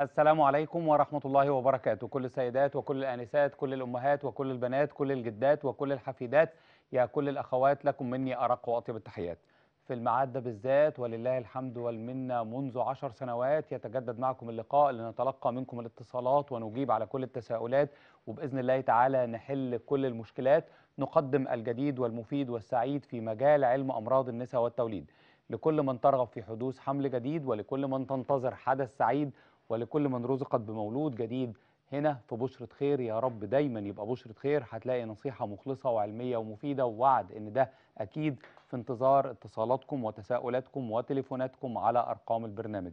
السلام عليكم ورحمة الله وبركاته كل السيدات وكل الآنسات كل الأمهات وكل البنات كل الجدات وكل الحفيدات يا كل الأخوات لكم مني أرق وأطيب التحيات في المعادة بالذات ولله الحمد والمنة منذ عشر سنوات يتجدد معكم اللقاء لنتلقى منكم الاتصالات ونجيب على كل التساؤلات وبإذن الله تعالى نحل كل المشكلات نقدم الجديد والمفيد والسعيد في مجال علم أمراض النساء والتوليد لكل من ترغب في حدوث حمل جديد ولكل من تنتظر حدث سعيد ولكل من رزقت بمولود جديد هنا في بشرة خير يا رب دايما يبقى بشرة خير هتلاقي نصيحة مخلصة وعلمية ومفيدة ووعد ان ده اكيد في انتظار اتصالاتكم وتساؤلاتكم وتليفوناتكم على ارقام البرنامج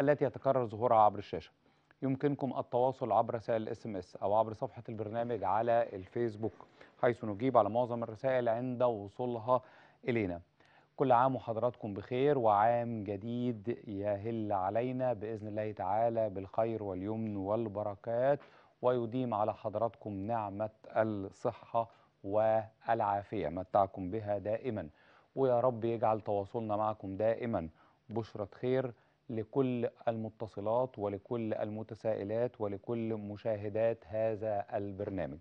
التي يتكرر ظهورها عبر الشاشة يمكنكم التواصل عبر رسائل الاس ام اس او عبر صفحة البرنامج على الفيسبوك حيث نجيب على معظم الرسائل عند وصولها الينا كل عام وحضراتكم بخير وعام جديد يهل علينا بإذن الله تعالى بالخير واليمن والبركات ويديم على حضراتكم نعمة الصحة والعافية متعكم بها دائما ويا رب يجعل تواصلنا معكم دائما بشرة خير لكل المتصلات ولكل المتسائلات ولكل مشاهدات هذا البرنامج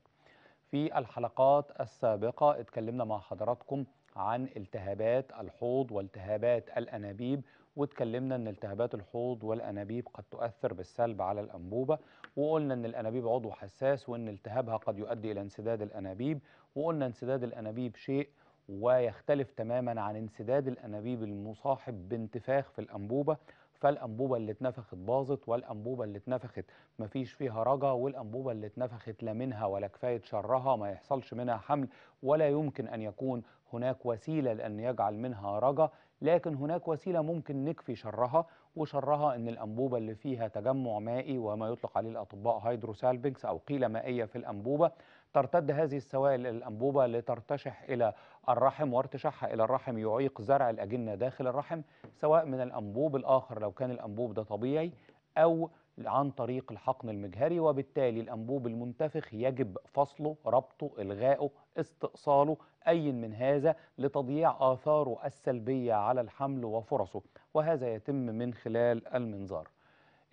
في الحلقات السابقة اتكلمنا مع حضراتكم عن التهابات الحوض والتهابات الأنابيب واتكلمنا ان التهابات الحوض والانابيب قد تؤثر بالسلب على الانبوبه وقلنا ان الانابيب عضو حساس وان التهابها قد يؤدي الى انسداد الانابيب وقلنا انسداد الانابيب شيء ويختلف تماما عن انسداد الانابيب المصاحب بانتفاخ في الانبوبه فالانبوبه اللي اتنفخت باظت والانبوبه اللي اتنفخت مفيش فيها رجا والانبوبه اللي اتنفخت لا منها ولا كفايه شرها ما يحصلش منها حمل ولا يمكن ان يكون هناك وسيلة لأن يجعل منها رجا لكن هناك وسيلة ممكن نكفي شرها وشرها أن الأنبوبة اللي فيها تجمع مائي وما يطلق عليه الأطباء هيدروسالبينكس أو قيلة مائية في الأنبوبة ترتد هذه السوائل الأنبوبة لترتشح إلى الرحم وارتشاحها إلى الرحم يعيق زرع الأجنة داخل الرحم سواء من الأنبوب الآخر لو كان الأنبوب ده طبيعي أو عن طريق الحقن المجهري وبالتالي الأنبوب المنتفخ يجب فصله ربطه إلغائه استئصاله أي من هذا لتضييع آثاره السلبية على الحمل وفرصه وهذا يتم من خلال المنظار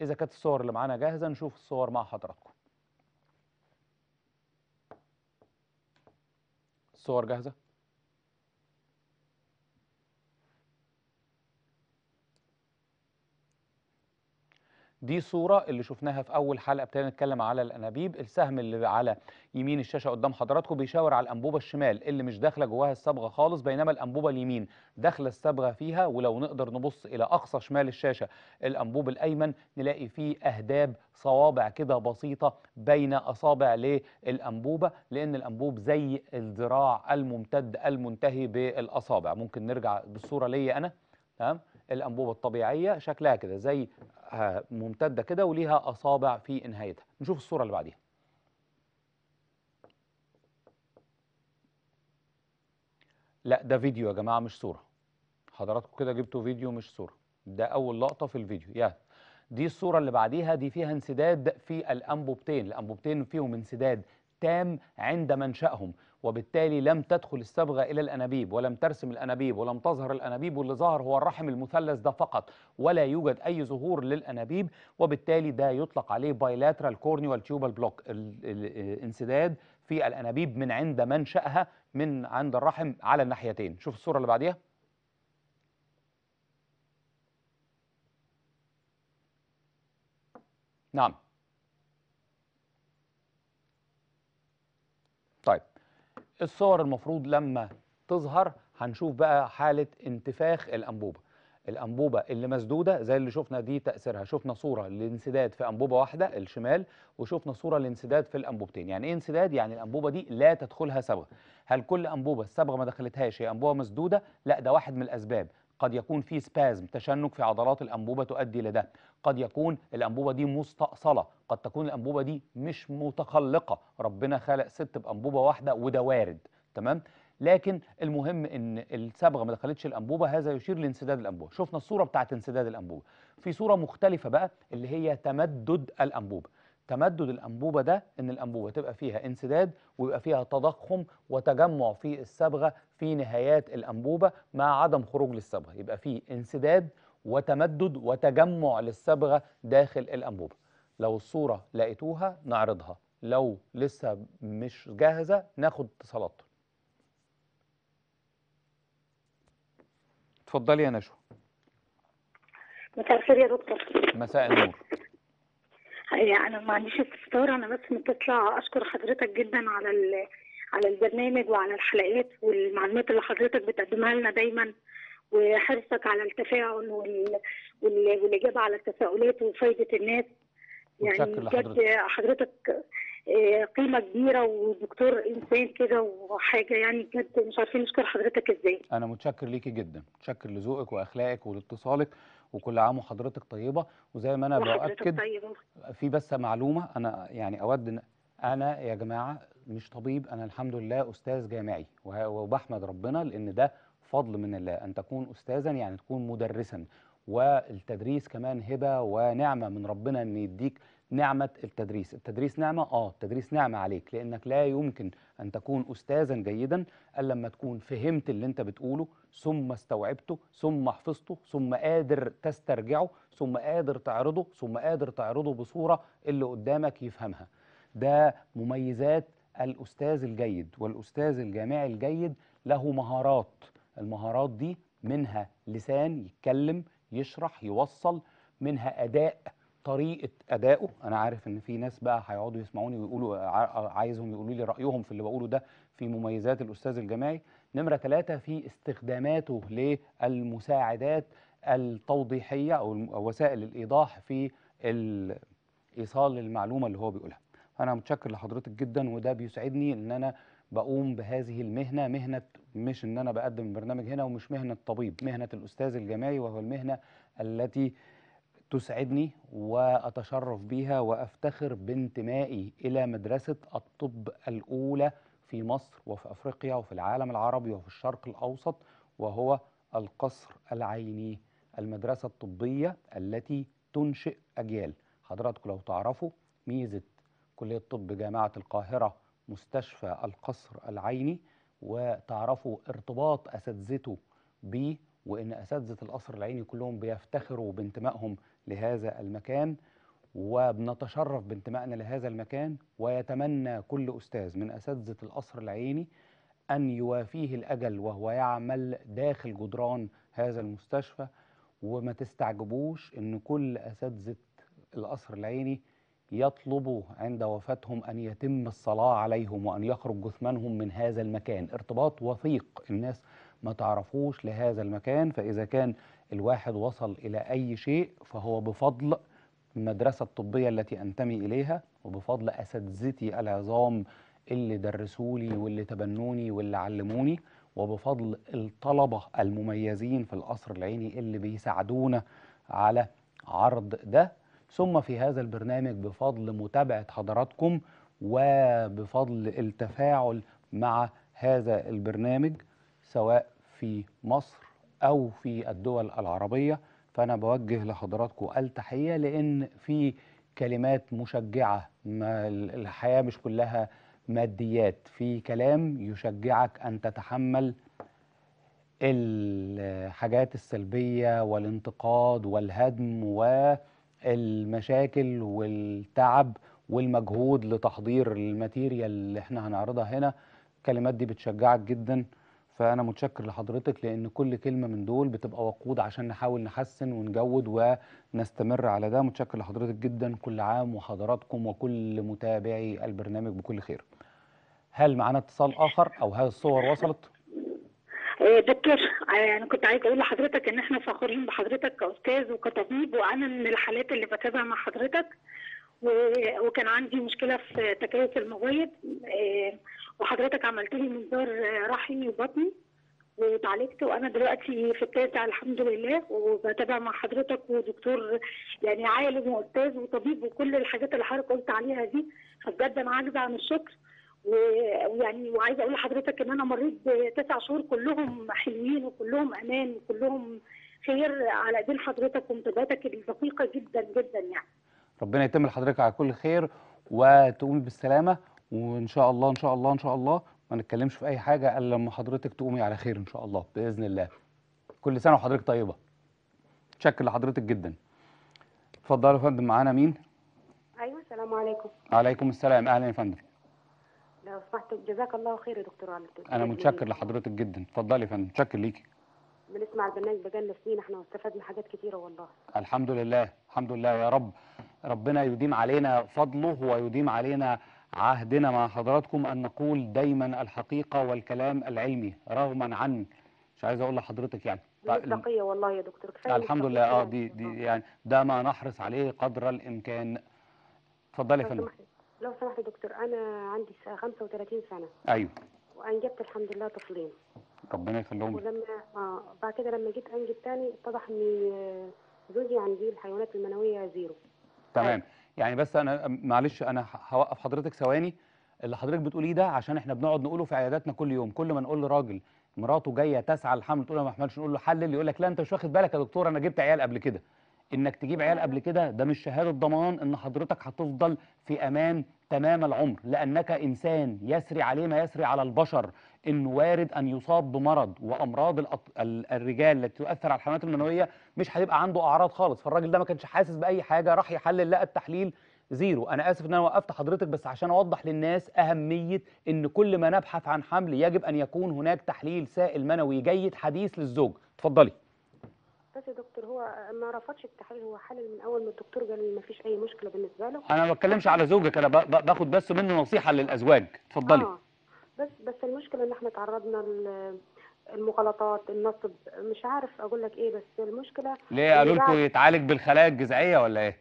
إذا كانت الصور اللي معانا جاهزة نشوف الصور مع حضراتكم الصور جاهزة دي صورة اللي شفناها في أول حلقة ابتدينا نتكلم على الأنابيب السهم اللي على يمين الشاشة قدام حضراتكم بيشاور على الأنبوبة الشمال اللي مش داخلة جواها الصبغة خالص بينما الأنبوبة اليمين داخلة الصبغة فيها ولو نقدر نبص إلى أقصى شمال الشاشة الأنبوب الأيمن نلاقي فيه أهداب صوابع كده بسيطة بين أصابع للأنبوبة لأن الأنبوب زي الذراع الممتد المنتهي بالأصابع ممكن نرجع بالصورة ليا أنا تمام الأنبوبة الطبيعية شكلها كده زي أجزائها ممتدة كده وليها أصابع في نهايتها نشوف الصورة اللي بعديها لا ده فيديو يا جماعة مش صورة حضراتكم كده جبتوا فيديو مش صورة ده أول لقطة في الفيديو يا دي الصورة اللي بعديها دي فيها انسداد في الأنبوبتين الأنبوبتين فيهم انسداد تام عند منشأهم وبالتالي لم تدخل الصبغة إلى الأنابيب ولم ترسم الأنابيب ولم تظهر الأنابيب واللي ظهر هو الرحم المثلث ده فقط ولا يوجد أي ظهور للأنابيب وبالتالي ده يطلق عليه بايلاترال كورنيوال تيوبال بلوك الانسداد في الأنابيب من عند منشأها من عند الرحم على الناحيتين شوف الصورة اللي بعديها نعم الصور المفروض لما تظهر هنشوف بقى حالة انتفاخ الأنبوبة الأنبوبة اللي مسدودة زي اللي شفنا دي تأثيرها شفنا صورة لانسداد في أنبوبة واحدة الشمال وشفنا صورة لانسداد في الأنبوبتين يعني إيه انسداد؟ يعني الأنبوبة دي لا تدخلها صبغة هل كل أنبوبة الصبغة ما دخلتهاش هي أنبوبة مسدودة؟ لا ده واحد من الأسباب قد يكون في سبازم تشنج في عضلات الأنبوبة تؤدي لده قد يكون الأنبوبة دي مستأصلة قد تكون الأنبوبة دي مش متخلقة ربنا خلق ست بأنبوبة واحدة وده وارد تمام لكن المهم ان الصبغه ما دخلتش الانبوبه هذا يشير لانسداد الانبوبه شفنا الصوره بتاعت انسداد الانبوبه في صوره مختلفه بقى اللي هي تمدد الانبوبه تمدد الانبوبه ده ان الانبوبه تبقى فيها انسداد ويبقى فيها تضخم وتجمع في الصبغه في نهايات الانبوبه مع عدم خروج للصبغه يبقى في انسداد وتمدد وتجمع للصبغة داخل الأنبوبة لو الصورة لقيتوها نعرضها لو لسه مش جاهزة ناخد اتصالات اتفضلي يا نشوى مساء الخير يا دكتور مساء النور يعني انا ما عنديش استفسار انا بس متطلع اشكر حضرتك جدا على على البرنامج وعلى الحلقات والمعلومات اللي حضرتك بتقدمها لنا دايما وحرصك على التفاعل وال... وال... والاجابه على التساؤلات وفائده الناس يعني بجد حضرتك آه، قيمه كبيره ودكتور انسان كده وحاجه يعني بجد مش عارفين نشكر حضرتك ازاي انا متشكر ليكي جدا متشكر لذوقك واخلاقك ولاتصالك وكل عام وحضرتك طيبه وزي ما انا باكد طيبة. في بس معلومه انا يعني اود ان انا يا جماعه مش طبيب انا الحمد لله استاذ جامعي وبحمد ربنا لان ده فضل من الله أن تكون أستاذا يعني تكون مدرسا والتدريس كمان هبة ونعمة من ربنا أن يديك نعمة التدريس التدريس نعمة؟ آه التدريس نعمة عليك لأنك لا يمكن أن تكون أستاذا جيدا إلا لما تكون فهمت اللي أنت بتقوله ثم استوعبته ثم حفظته ثم قادر تسترجعه ثم قادر تعرضه ثم قادر تعرضه بصورة اللي قدامك يفهمها ده مميزات الأستاذ الجيد والأستاذ الجامعي الجيد له مهارات المهارات دي منها لسان يتكلم يشرح يوصل منها أداء طريقة اداؤه أنا عارف إن في ناس بقى هيقعدوا يسمعوني ويقولوا عايزهم يقولوا لي رأيهم في اللي بقوله ده في مميزات الأستاذ الجماعي نمرة ثلاثة في استخداماته للمساعدات التوضيحية أو وسائل الإيضاح في إيصال المعلومة اللي هو بيقولها أنا متشكر لحضرتك جدا وده بيسعدني إن أنا بقوم بهذه المهنة مهنة مش ان انا بقدم برنامج هنا ومش مهنه الطبيب مهنه الاستاذ الجامعي وهو المهنه التي تسعدني واتشرف بها وافتخر بانتمائي الى مدرسه الطب الاولى في مصر وفي افريقيا وفي العالم العربي وفي الشرق الاوسط وهو القصر العيني المدرسه الطبيه التي تنشئ اجيال حضراتكم لو تعرفوا ميزه كليه طب جامعه القاهره مستشفى القصر العيني وتعرفوا ارتباط اساتذته بيه وان اساتذه القصر العيني كلهم بيفتخروا بانتمائهم لهذا المكان وبنتشرف بانتمائنا لهذا المكان ويتمنى كل استاذ من اساتذه القصر العيني ان يوافيه الاجل وهو يعمل داخل جدران هذا المستشفى وما تستعجبوش ان كل اساتذه القصر العيني يطلبوا عند وفاتهم أن يتم الصلاة عليهم وأن يخرج جثمانهم من هذا المكان ارتباط وثيق الناس ما تعرفوش لهذا المكان فإذا كان الواحد وصل إلى أي شيء فهو بفضل المدرسة الطبية التي أنتمي إليها وبفضل أساتذتي العظام اللي درسولي واللي تبنوني واللي علموني وبفضل الطلبة المميزين في القصر العيني اللي بيساعدونا على عرض ده ثم في هذا البرنامج بفضل متابعة حضراتكم وبفضل التفاعل مع هذا البرنامج سواء في مصر أو في الدول العربية فأنا بوجه لحضراتكم التحية لأن في كلمات مشجعة ما الحياة مش كلها ماديات في كلام يشجعك أن تتحمل الحاجات السلبية والانتقاد والهدم و المشاكل والتعب والمجهود لتحضير الماتيريال اللي احنا هنعرضها هنا الكلمات دي بتشجعك جدا فانا متشكر لحضرتك لان كل كلمه من دول بتبقى وقود عشان نحاول نحسن ونجود ونستمر على ده متشكر لحضرتك جدا كل عام وحضراتكم وكل متابعي البرنامج بكل خير هل معانا اتصال اخر او هل الصور وصلت آه، دكتور آه، انا كنت عايزه اقول لحضرتك ان احنا فخورين بحضرتك كاستاذ وكطبيب وانا من الحالات اللي بتابع مع حضرتك وكان عندي مشكله في تكيف المبايض آه، وحضرتك عملت لي منظار رحمي وبطني وتعالجت وانا دلوقتي في التاسع الحمد لله وبتابع مع حضرتك ودكتور يعني عالم واستاذ وطبيب وكل الحاجات اللي حضرتك قلت عليها دي فبجد انا عاجزه عن الشكر ويعني وعايزه اقول لحضرتك ان انا مريت بتسع شهور كلهم حلوين وكلهم امان وكلهم خير على ايدين حضرتك ومتابعتك الدقيقه جدا جدا يعني. ربنا يتم لحضرتك على كل خير وتقومي بالسلامه وان شاء الله ان شاء الله ان شاء الله ما نتكلمش في اي حاجه الا لما حضرتك تقومي على خير ان شاء الله باذن الله. كل سنه وحضرتك طيبه. شكر لحضرتك جدا. اتفضلوا يا فندم معانا مين؟ ايوه السلام عليكم. عليكم السلام اهلا يا فندم. لو سمحت جزاك الله خير يا دكتور على انا متشكر لحضرتك جدا اتفضلي يا فندم متشكر ليكي بنسمع البرنامج بقالنا سنين احنا واستفدنا حاجات كتيره والله الحمد لله الحمد لله يا رب ربنا يديم علينا فضله ويديم علينا عهدنا مع حضراتكم ان نقول دايما الحقيقه والكلام العلمي رغما عن مش عايز اقول لحضرتك يعني مصداقيه والله يا دكتور كفايه الحمد لله اه دي دي يعني ده ما نحرص عليه قدر الامكان اتفضلي يا فندم لو سمحت يا دكتور انا عندي 35 سنه ايوه وانجبت الحمد لله طفلين ربنا يخليهم ولما اه بعد كده لما جيت انجب تاني اتضح ان آه، زوجي عندي الحيوانات المنويه زيرو تمام يعني بس انا معلش انا هوقف حضرتك ثواني اللي حضرتك بتقوليه ده عشان احنا بنقعد نقوله في عياداتنا كل يوم كل ما نقول لراجل مراته جايه تسعى للحمل تقول له ما احملش نقول له حلل يقول لك لا انت مش واخد بالك يا دكتور انا جبت عيال قبل كده انك تجيب عيال قبل كده ده مش شهاده ضمان ان حضرتك هتفضل في امان تمام العمر لانك انسان يسري عليه ما يسري على البشر انه وارد ان يصاب بمرض وامراض الرجال التي تؤثر على الحيوانات المنويه مش هيبقى عنده اعراض خالص فالراجل ده ما كانش حاسس باي حاجه راح يحلل لقى التحليل زيرو انا اسف ان انا وقفت حضرتك بس عشان اوضح للناس اهميه ان كل ما نبحث عن حمل يجب ان يكون هناك تحليل سائل منوي جيد حديث للزوج اتفضلي بس يا دكتور هو ما رفضش التحاليل هو حلل من اول ما الدكتور قال ما فيش اي مشكله بالنسبه له انا ما بتكلمش على زوجك انا باخد بس منه نصيحه للازواج اتفضلي آه. بس بس المشكله ان احنا تعرضنا للمغالطات النصب مش عارف اقول لك ايه بس المشكله ليه قالوا لكم يتعالج بالخلايا الجذعيه ولا ايه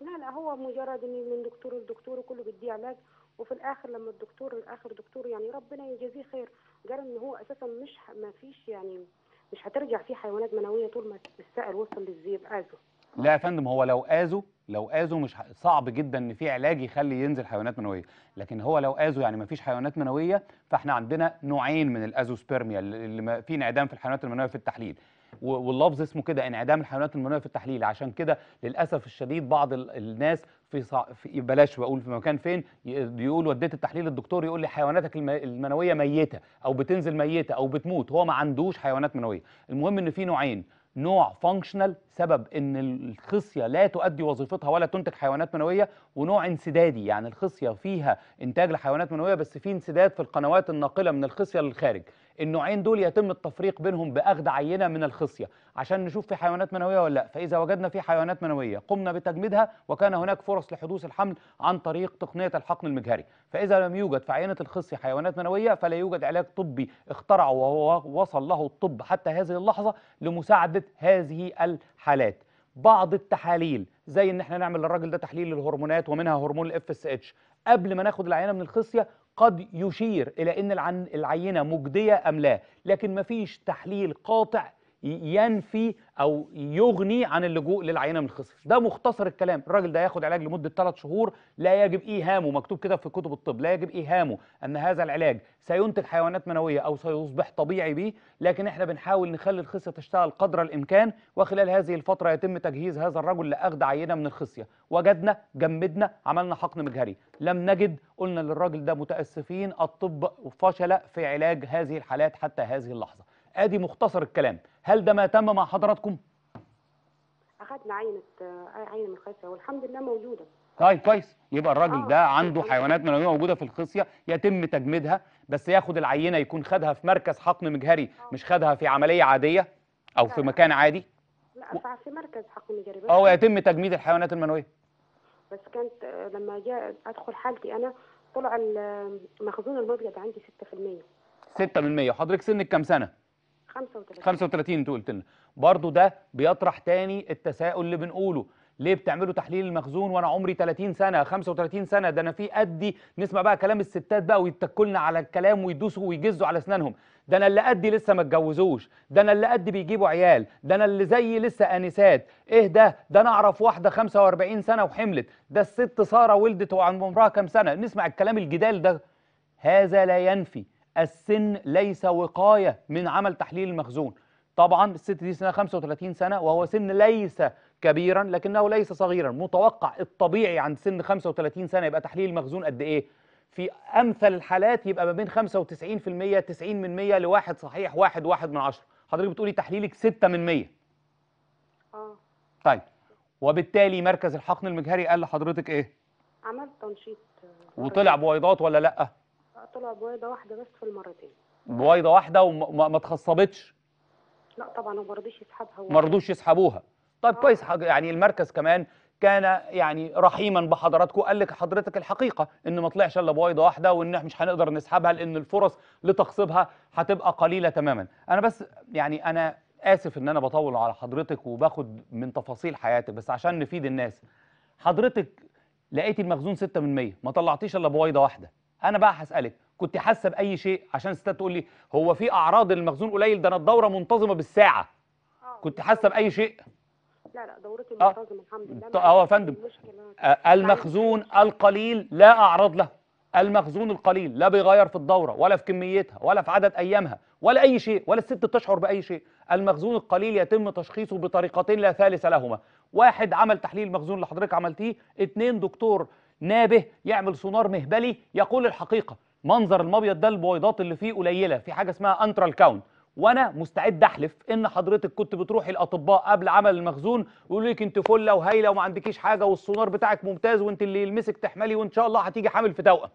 لا لا هو مجرد ان من دكتور لدكتور وكله بيديه علاج وفي الاخر لما الدكتور الاخر دكتور يعني ربنا يجازيه خير قال ان هو اساسا مش ما فيش يعني مش هترجع فيه حيوانات منويه طول ما السائل وصل للذئب اذو لا يا فندم هو لو اذوا لو اذوا مش صعب جدا ان في علاج يخلي ينزل حيوانات منويه لكن هو لو اذوا يعني ما فيش حيوانات منويه فاحنا عندنا نوعين من الازوسبيرميا اللي في انعدام في الحيوانات المنويه في التحليل واللفظ اسمه كده انعدام الحيوانات المنويه في التحليل عشان كده للاسف الشديد بعض الناس في, صع... في بلاش بقول في مكان فين يقول وديت التحليل الدكتور يقول لي حيواناتك المنويه ميته او بتنزل ميته او بتموت هو ما عندوش حيوانات منويه المهم ان في نوعين نوع فانكشنال سبب ان الخصيه لا تؤدي وظيفتها ولا تنتج حيوانات منويه ونوع انسدادي يعني الخصيه فيها انتاج لحيوانات منويه بس في انسداد في القنوات الناقله من الخصيه للخارج النوعين دول يتم التفريق بينهم باخذ عينه من الخصيه عشان نشوف في حيوانات منويه ولا لا فاذا وجدنا في حيوانات منويه قمنا بتجميدها وكان هناك فرص لحدوث الحمل عن طريق تقنيه الحقن المجهري فاذا لم يوجد في عينه الخصيه حيوانات منويه فلا يوجد علاج طبي اخترعه وهو وصل له الطب حتى هذه اللحظه لمساعده هذه ال حالات بعض التحاليل زي ان احنا نعمل للراجل ده تحليل للهرمونات ومنها هرمون الاف اس اتش قبل ما ناخد العينه من الخصيه قد يشير الى ان العينه مجديه ام لا لكن مفيش تحليل قاطع ينفي او يغني عن اللجوء للعينه من الخصر ده مختصر الكلام الراجل ده ياخد علاج لمده 3 شهور لا يجب ايهامه مكتوب كده في كتب الطب لا يجب ايهامه ان هذا العلاج سينتج حيوانات منويه او سيصبح طبيعي بيه لكن احنا بنحاول نخلي الخصيه تشتغل قدر الامكان وخلال هذه الفتره يتم تجهيز هذا الرجل لاخذ عينه من الخصيه وجدنا جمدنا عملنا حقن مجهري لم نجد قلنا للراجل ده متاسفين الطب فشل في علاج هذه الحالات حتى هذه اللحظه ادي مختصر الكلام هل ده ما تم مع حضراتكم اخذنا عينه آه، عينه من الخصيه والحمد لله موجوده طيب كويس يبقى الراجل آه، ده عنده حيوانات منويه موجوده في الخصيه يتم تجميدها بس ياخد العينه يكون خدها في مركز حقن مجهري آه. مش خدها في عمليه عاديه او في مكان عادي لا في مركز حقن مجهري اه يتم تجميد الحيوانات المنويه بس كانت لما جاء ادخل حالتي انا طلع المخزون المبيض عندي 6% 6% وحضرتك سنك كام سنه؟ 35 35 انتوا قلت لنا برضه ده بيطرح تاني التساؤل اللي بنقوله ليه بتعملوا تحليل المخزون وانا عمري 30 سنه 35 سنه ده انا في قدي نسمع بقى كلام الستات بقى ويتكلنا على الكلام ويدوسوا ويجزوا على اسنانهم ده انا اللي قدي لسه ما اتجوزوش ده انا اللي قدي بيجيبوا عيال ده انا اللي زيي لسه انسات ايه ده ده انا اعرف واحده 45 سنه وحملت ده الست ساره ولدت وعمرها عمرها كام سنه نسمع الكلام الجدال ده هذا لا ينفي السن ليس وقاية من عمل تحليل المخزون طبعا الست دي سنة 35 سنة وهو سن ليس كبيرا لكنه ليس صغيرا متوقع الطبيعي عند سن 35 سنة يبقى تحليل المخزون قد ايه في امثل الحالات يبقى ما بين 95% 90 من 100 لواحد صحيح واحد واحد من عشر حضرتك بتقولي تحليلك 6 من 100 اه طيب وبالتالي مركز الحقن المجهري قال لحضرتك ايه عملت تنشيط وطلع بويضات ولا لا طلع بويضه واحده بس في المرتين بويضه واحده وما اتخصبتش لا طبعا وما رضيش يسحبها ما رضوش يسحبوها طيب آه. كويس يعني المركز كمان كان يعني رحيما بحضراتكم قال لك حضرتك الحقيقه ان ما طلعش الا بويضه واحده وان احنا مش هنقدر نسحبها لان الفرص لتخصيبها هتبقى قليله تماما انا بس يعني انا اسف ان انا بطول على حضرتك وباخد من تفاصيل حياتك بس عشان نفيد الناس حضرتك لقيتي المخزون 6 من 100 ما طلعتيش الا بويضه واحده انا بقى هسالك كنت حاسه باي شيء عشان الستات تقول لي هو في اعراض المخزون قليل ده انا الدوره منتظمه بالساعه أوه. كنت حاسه باي شيء لا لا دورتي آه. منتظمه الحمد لله اه يا فندم آه، المخزون القليل لا اعراض له المخزون القليل لا بيغير في الدورة ولا في كميتها ولا في عدد أيامها ولا أي شيء ولا الست تشعر بأي شيء المخزون القليل يتم تشخيصه بطريقتين لا ثالث لهما واحد عمل تحليل مخزون اللي حضرتك عملتيه اتنين دكتور نابه يعمل سونار مهبلي يقول الحقيقه منظر المبيض ده البويضات اللي فيه قليله في حاجه اسمها انترال كاونت وانا مستعد احلف ان حضرتك كنت بتروحي الاطباء قبل عمل المخزون ويقولوا لك انت فله وهايله وما عندكيش حاجه والسونار بتاعك ممتاز وانت اللي يلمسك تحملي وان شاء الله هتيجي حامل في توأم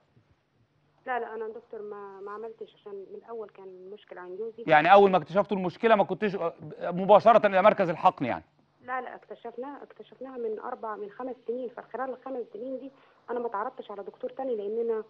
لا لا انا دكتور ما ما عملتش عشان من الاول كان المشكله عند جوزي يعني اول ما اكتشفتوا المشكله ما كنتش مباشره الى مركز الحقن يعني لا لا اكتشفناها اكتشفناها من اربع من خمس سنين فخلال الخمس سنين دي انا ما اتعرضتش على دكتور تاني لان انا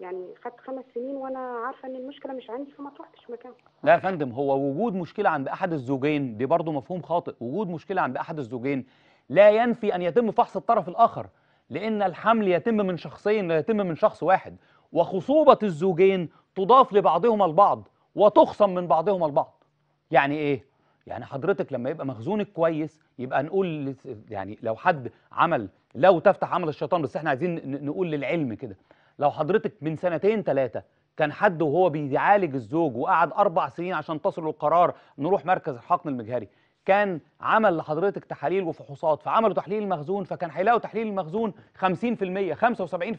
يعني خدت خمس سنين وانا عارفه ان المشكله مش عندي فما تروحتش مكان لا يا فندم هو وجود مشكله عند احد الزوجين دي برضه مفهوم خاطئ وجود مشكله عند احد الزوجين لا ينفي ان يتم فحص الطرف الاخر لان الحمل يتم من شخصين لا يتم من شخص واحد وخصوبه الزوجين تضاف لبعضهما البعض وتخصم من بعضهما البعض يعني ايه يعني حضرتك لما يبقى مخزونك كويس يبقى نقول يعني لو حد عمل لو تفتح عمل الشيطان بس احنا عايزين نقول للعلم كده لو حضرتك من سنتين ثلاثه كان حد وهو بيعالج الزوج وقعد اربع سنين عشان تصل القرار نروح مركز الحقن المجهري كان عمل لحضرتك تحاليل وفحوصات فعملوا تحليل المخزون فكان هيلاقوا تحليل المخزون 50%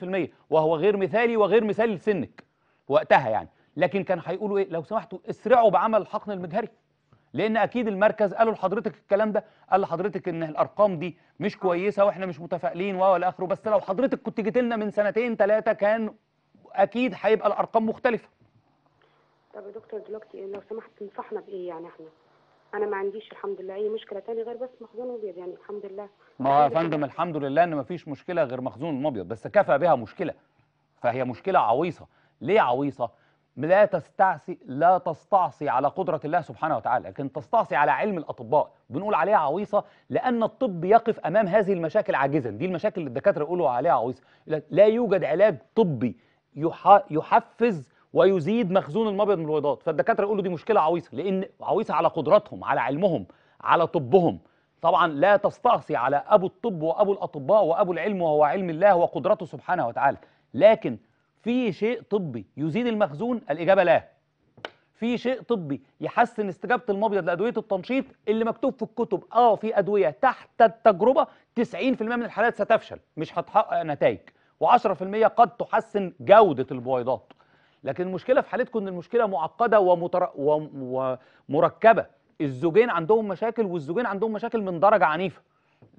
75% وهو غير مثالي وغير مثالي لسنك وقتها يعني لكن كان هيقولوا ايه لو سمحتوا اسرعوا بعمل الحقن المجهري لان اكيد المركز قالوا لحضرتك الكلام ده قال لحضرتك ان الارقام دي مش كويسه واحنا مش متفائلين و الى اخره بس لو حضرتك كنت جيت لنا من سنتين ثلاثه كان اكيد هيبقى الارقام مختلفه طب يا دكتور دلوقتي لو سمحت تنصحنا بايه يعني احنا انا ما عنديش الحمد لله اي مشكله تاني غير بس مخزون ابيض يعني الحمد لله ما هو يا فندم الحمد لله ان ما فيش مشكله غير مخزون ابيض بس كفى بها مشكله فهي مشكله عويصه ليه عويصه لا تستعصي لا تستعصي على قدرة الله سبحانه وتعالى لكن تستعصي على علم الأطباء بنقول عليها عويصة لأن الطب يقف أمام هذه المشاكل عاجزا دي المشاكل اللي الدكاترة يقولوا عليها عويصة لا يوجد علاج طبي يحفز ويزيد مخزون المبيض من البيضات فالدكاترة يقولوا دي مشكلة عويصة لأن عويصة على قدراتهم على علمهم على طبهم طبعا لا تستعصي على أبو الطب وأبو الأطباء وأبو العلم وهو علم الله وقدرته سبحانه وتعالى لكن في شيء طبي يزيد المخزون الإجابة لا في شيء طبي يحسن استجابة المبيض لأدوية التنشيط اللي مكتوب في الكتب اه في أدوية تحت التجربة 90% من الحالات ستفشل مش هتحقق نتائج و10% قد تحسن جودة البويضات لكن المشكلة في حالتكم إن المشكلة معقدة ومتر... ومركبة الزوجين عندهم مشاكل والزوجين عندهم مشاكل من درجة عنيفة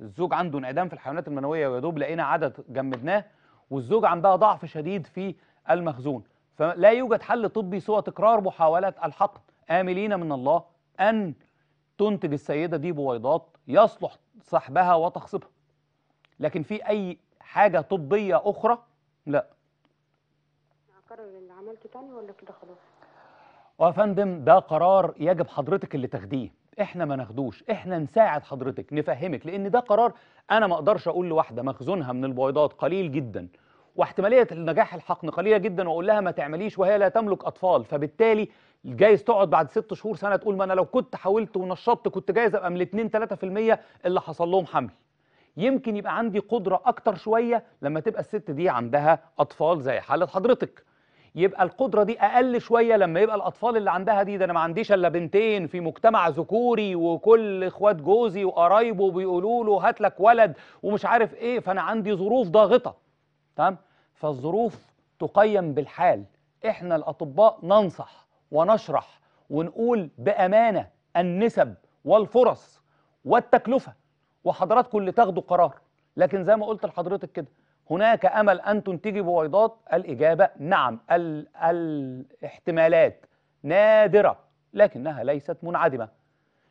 الزوج عنده انعدام في الحيوانات المنوية ويا دوب لقينا عدد جمدناه والزوج عندها ضعف شديد في المخزون فلا يوجد حل طبي سوى تكرار محاولات الحقن آملين من الله أن تنتج السيدة دي بويضات يصلح سحبها وتخصيبها لكن في أي حاجة طبية أخرى لا أكرر اللي عملته تاني ولا كده خلاص؟ يا فندم ده قرار يجب حضرتك اللي تاخديه احنا ما ناخدوش احنا نساعد حضرتك نفهمك لان ده قرار انا ما اقدرش اقول لواحده مخزونها من البويضات قليل جدا واحتماليه نجاح الحقن قليله جدا واقول لها ما تعمليش وهي لا تملك اطفال فبالتالي جايز تقعد بعد ست شهور سنه تقول ما انا لو كنت حاولت ونشطت كنت جايز ابقى من 2 3% اللي حصل لهم حمل يمكن يبقى عندي قدره اكتر شويه لما تبقى الست دي عندها اطفال زي حاله حضرتك يبقى القدره دي اقل شويه لما يبقى الاطفال اللي عندها دي ده انا ما عنديش الا بنتين في مجتمع ذكوري وكل اخوات جوزي وقرايبه بيقولوا له هات لك ولد ومش عارف ايه فانا عندي ظروف ضاغطه تمام فالظروف تقيم بالحال احنا الاطباء ننصح ونشرح ونقول بامانه النسب والفرص والتكلفه وحضراتكم اللي تاخدوا قرار لكن زي ما قلت لحضرتك كده هناك امل ان تنتجي بويضات الاجابه نعم ال الاحتمالات نادره لكنها ليست منعدمه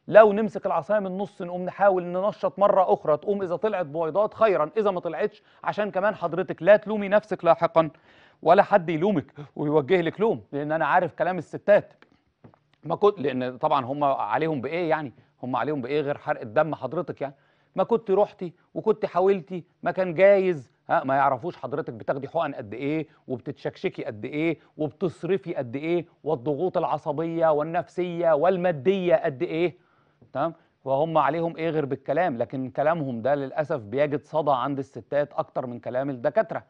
لو نمسك العصايه من النص نقوم نحاول ننشط مره اخرى تقوم اذا طلعت بويضات خيرا اذا ما طلعتش عشان كمان حضرتك لا تلومي نفسك لاحقا ولا حد يلومك ويوجه لك لوم لان انا عارف كلام الستات ما كنت لان طبعا هم عليهم بايه يعني هم عليهم بايه غير حرق الدم حضرتك يعني ما كنت رحتي وكنت حاولتي ما كان جايز ها ما يعرفوش حضرتك بتاخدي حقن قد ايه وبتتشكشكي قد ايه وبتصرفي قد ايه والضغوط العصبيه والنفسيه والماديه قد ايه تمام وهم عليهم ايه غير بالكلام لكن كلامهم ده للاسف بيجد صدى عند الستات اكتر من كلام الدكاتره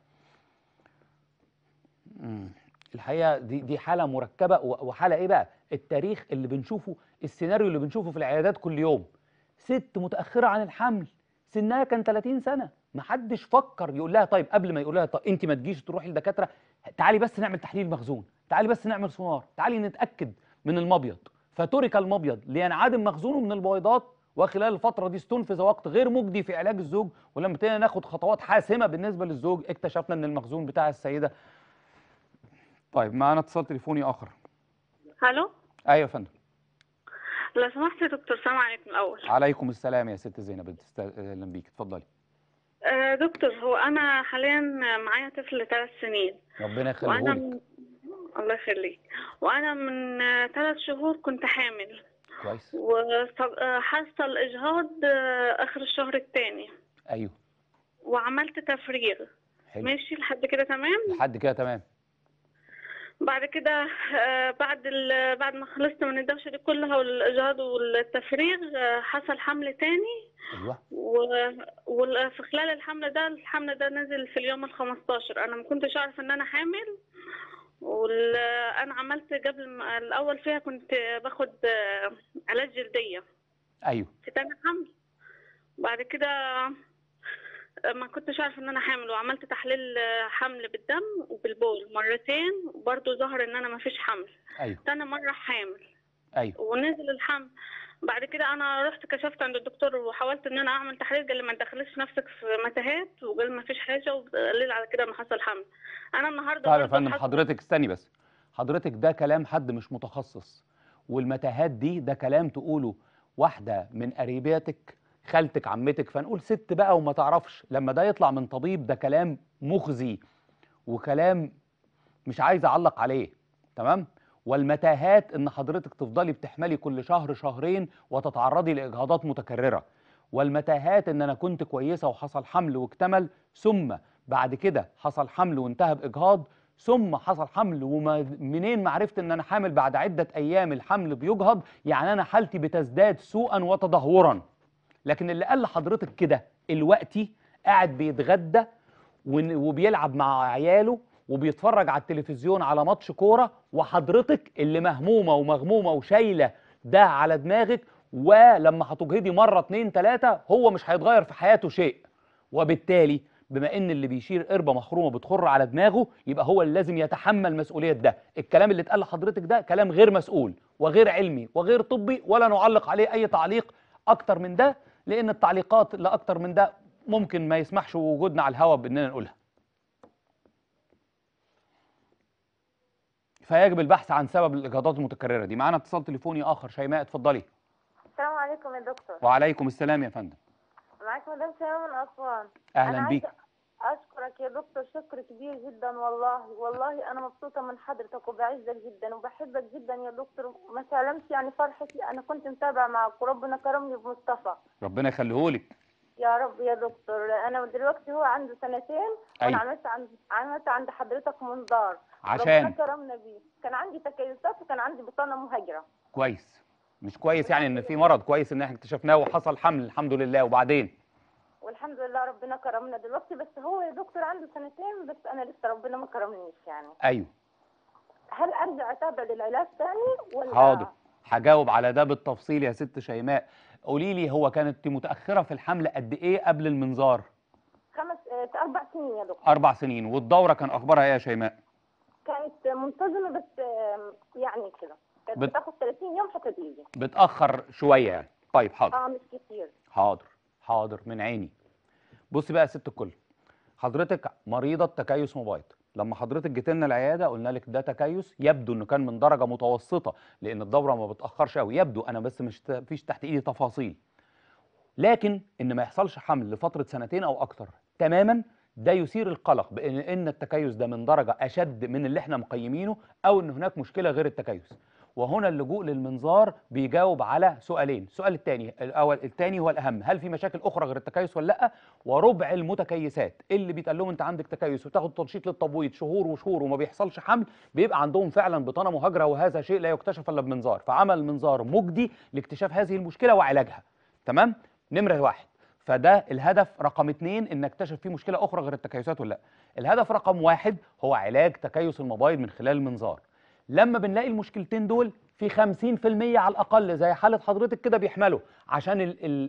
الحقيقه دي دي حاله مركبه وحاله ايه بقى التاريخ اللي بنشوفه السيناريو اللي بنشوفه في العيادات كل يوم ست متاخره عن الحمل سنها كان 30 سنه ما حدش فكر يقول لها طيب قبل ما يقول لها طيب انت ما تجيش تروحي لدكاتره تعالي بس نعمل تحليل مخزون تعالي بس نعمل سونار تعالي نتاكد من المبيض فترك المبيض لينعدم مخزونه من البويضات وخلال الفتره دي استنفذ وقت غير مجدي في علاج الزوج ولما ابتدينا ناخد خطوات حاسمه بالنسبه للزوج اكتشفنا ان المخزون بتاع السيده طيب معانا اتصال تليفوني اخر الو ايوه يا فندم لو سمحت يا دكتور سلام عليكم الاول عليكم السلام يا ست زينب اهلا بيك اتفضلي آه، دكتور هو انا حاليا معايا طفل ثلاث سنين ربنا يخليه وأنا الله يخليك وانا من ثلاث شهور كنت حامل كويس وحاسه الاجهاض آه، اخر الشهر الثاني ايوه وعملت تفريغ حلو. ماشي لحد كده تمام لحد كده تمام بعد كده آه، بعد بعد ما خلصت من الدوشه دي كلها والاجهاض والتفريغ آه، حصل حمل تاني ايوه وفي خلال الحمل ده الحمل ده نزل في اليوم ال 15 انا ما كنتش اعرف ان انا حامل وانا عملت قبل ما الاول فيها كنت باخد آه، علاج جلديه ايوه في تاني حمل بعد كده ما كنتش عارفه ان انا حامل وعملت تحليل حمل بالدم وبالبول مرتين وبرده ظهر ان انا ما فيش حمل ايوه تاني مره حامل ايوه ونزل الحمل بعد كده انا رحت كشفت عند الدكتور وحاولت ان انا اعمل تحليل قال لي ما تدخليش نفسك في متاهات وقال ما فيش حاجه وقليل على كده ما حصل حمل انا النهارده طيب يا فندم حضرتك استني بس حضرتك ده كلام حد مش متخصص والمتاهات دي ده كلام تقوله واحده من قريباتك خالتك عمتك فنقول ست بقى وما تعرفش لما ده يطلع من طبيب ده كلام مخزي وكلام مش عايز اعلق عليه تمام والمتاهات ان حضرتك تفضلي بتحملي كل شهر شهرين وتتعرضي لاجهاضات متكرره والمتاهات ان انا كنت كويسه وحصل حمل واكتمل ثم بعد كده حصل حمل وانتهى باجهاض ثم حصل حمل ومنين ما عرفت ان انا حامل بعد عده ايام الحمل بيجهض يعني انا حالتي بتزداد سوءا وتدهورا لكن اللي قال لحضرتك كده الوقتي قاعد بيتغدى وبيلعب مع عياله وبيتفرج على التلفزيون على ماتش كوره وحضرتك اللي مهمومه ومغمومه وشايله ده على دماغك ولما هتجهدي مره اتنين تلاته هو مش هيتغير في حياته شيء وبالتالي بما ان اللي بيشير قربه مخرومه بتخر على دماغه يبقى هو اللي لازم يتحمل مسؤوليه ده الكلام اللي اتقال لحضرتك ده كلام غير مسؤول وغير علمي وغير طبي ولا نعلق عليه اي تعليق اكتر من ده لان التعليقات لا اكتر من ده ممكن ما يسمحش وجودنا على الهواء باننا نقولها فيجب البحث عن سبب الاجهاضات المتكرره دي معانا اتصال تليفوني اخر شيماء اتفضلي السلام عليكم يا دكتور وعليكم السلام يا فندم معاك مدام شيماء من اسوان اهلا بيك أشكرك يا دكتور شكر كبير جدا والله والله أنا مبسوطة من حضرتك وبعزك جدا وبحبك جدا يا دكتور ما تعلمش يعني فرحتي أنا كنت متابعة معك وربنا كرمني بمصطفى ربنا يخليهولك يا رب يا دكتور أنا دلوقتي هو عنده سنتين أيوة. وأنا عملت عند عملت عند حضرتك منظار عشان ربنا كرمنا بيه كان عندي تكيسات وكان عندي بطانة مهاجرة كويس مش كويس يعني إن في مرض كويس إن احنا اكتشفناه وحصل حمل الحمد لله وبعدين والحمد لله ربنا كرمنا دلوقتي بس هو يا دكتور عنده سنتين بس انا لسه ربنا ما كرمنيش يعني ايوه هل ارجع اتابع للعلاج ثاني ولا حاضر هجاوب على ده بالتفصيل يا ست شيماء قولي لي هو كانت متاخره في الحمل قد ايه قبل المنظار خمس آه، اربع سنين يا دكتور اربع سنين والدوره كان اخبارها ايه يا شيماء كانت منتظمه بس يعني كده كانت بتاخد 30 يوم حتى تيجي بتاخر شويه يعني طيب حاضر اه مش كتير حاضر حاضر من عيني بص بقى يا ست الكل حضرتك مريضه تكيس مبيض لما حضرتك جيت لنا العياده قلنا لك ده تكيس يبدو انه كان من درجه متوسطه لان الدوره ما بتاخرش قوي يبدو انا بس مش فيش تحت ايدي تفاصيل لكن ان ما يحصلش حمل لفتره سنتين او اكتر تماما ده يثير القلق بان ان التكيس ده من درجه اشد من اللي احنا مقيمينه او ان هناك مشكله غير التكيس وهنا اللجوء للمنظار بيجاوب على سؤالين السؤال الثاني الاول الثاني هو الاهم هل في مشاكل اخرى غير التكيس ولا لا وربع المتكيسات إيه اللي بيتقال لهم انت عندك تكيس وتاخد تنشيط للتبويض شهور وشهور وما بيحصلش حمل بيبقى عندهم فعلا بطانه مهاجره وهذا شيء لا يكتشف الا بمنظار فعمل منظار مجدي لاكتشاف هذه المشكله وعلاجها تمام نمره واحد فده الهدف رقم اتنين ان اكتشف فيه مشكله اخرى غير التكيسات ولا لا الهدف رقم واحد هو علاج تكيس المبايض من خلال المنظار لما بنلاقي المشكلتين دول في 50% على الاقل زي حاله حضرتك كده بيحملوا عشان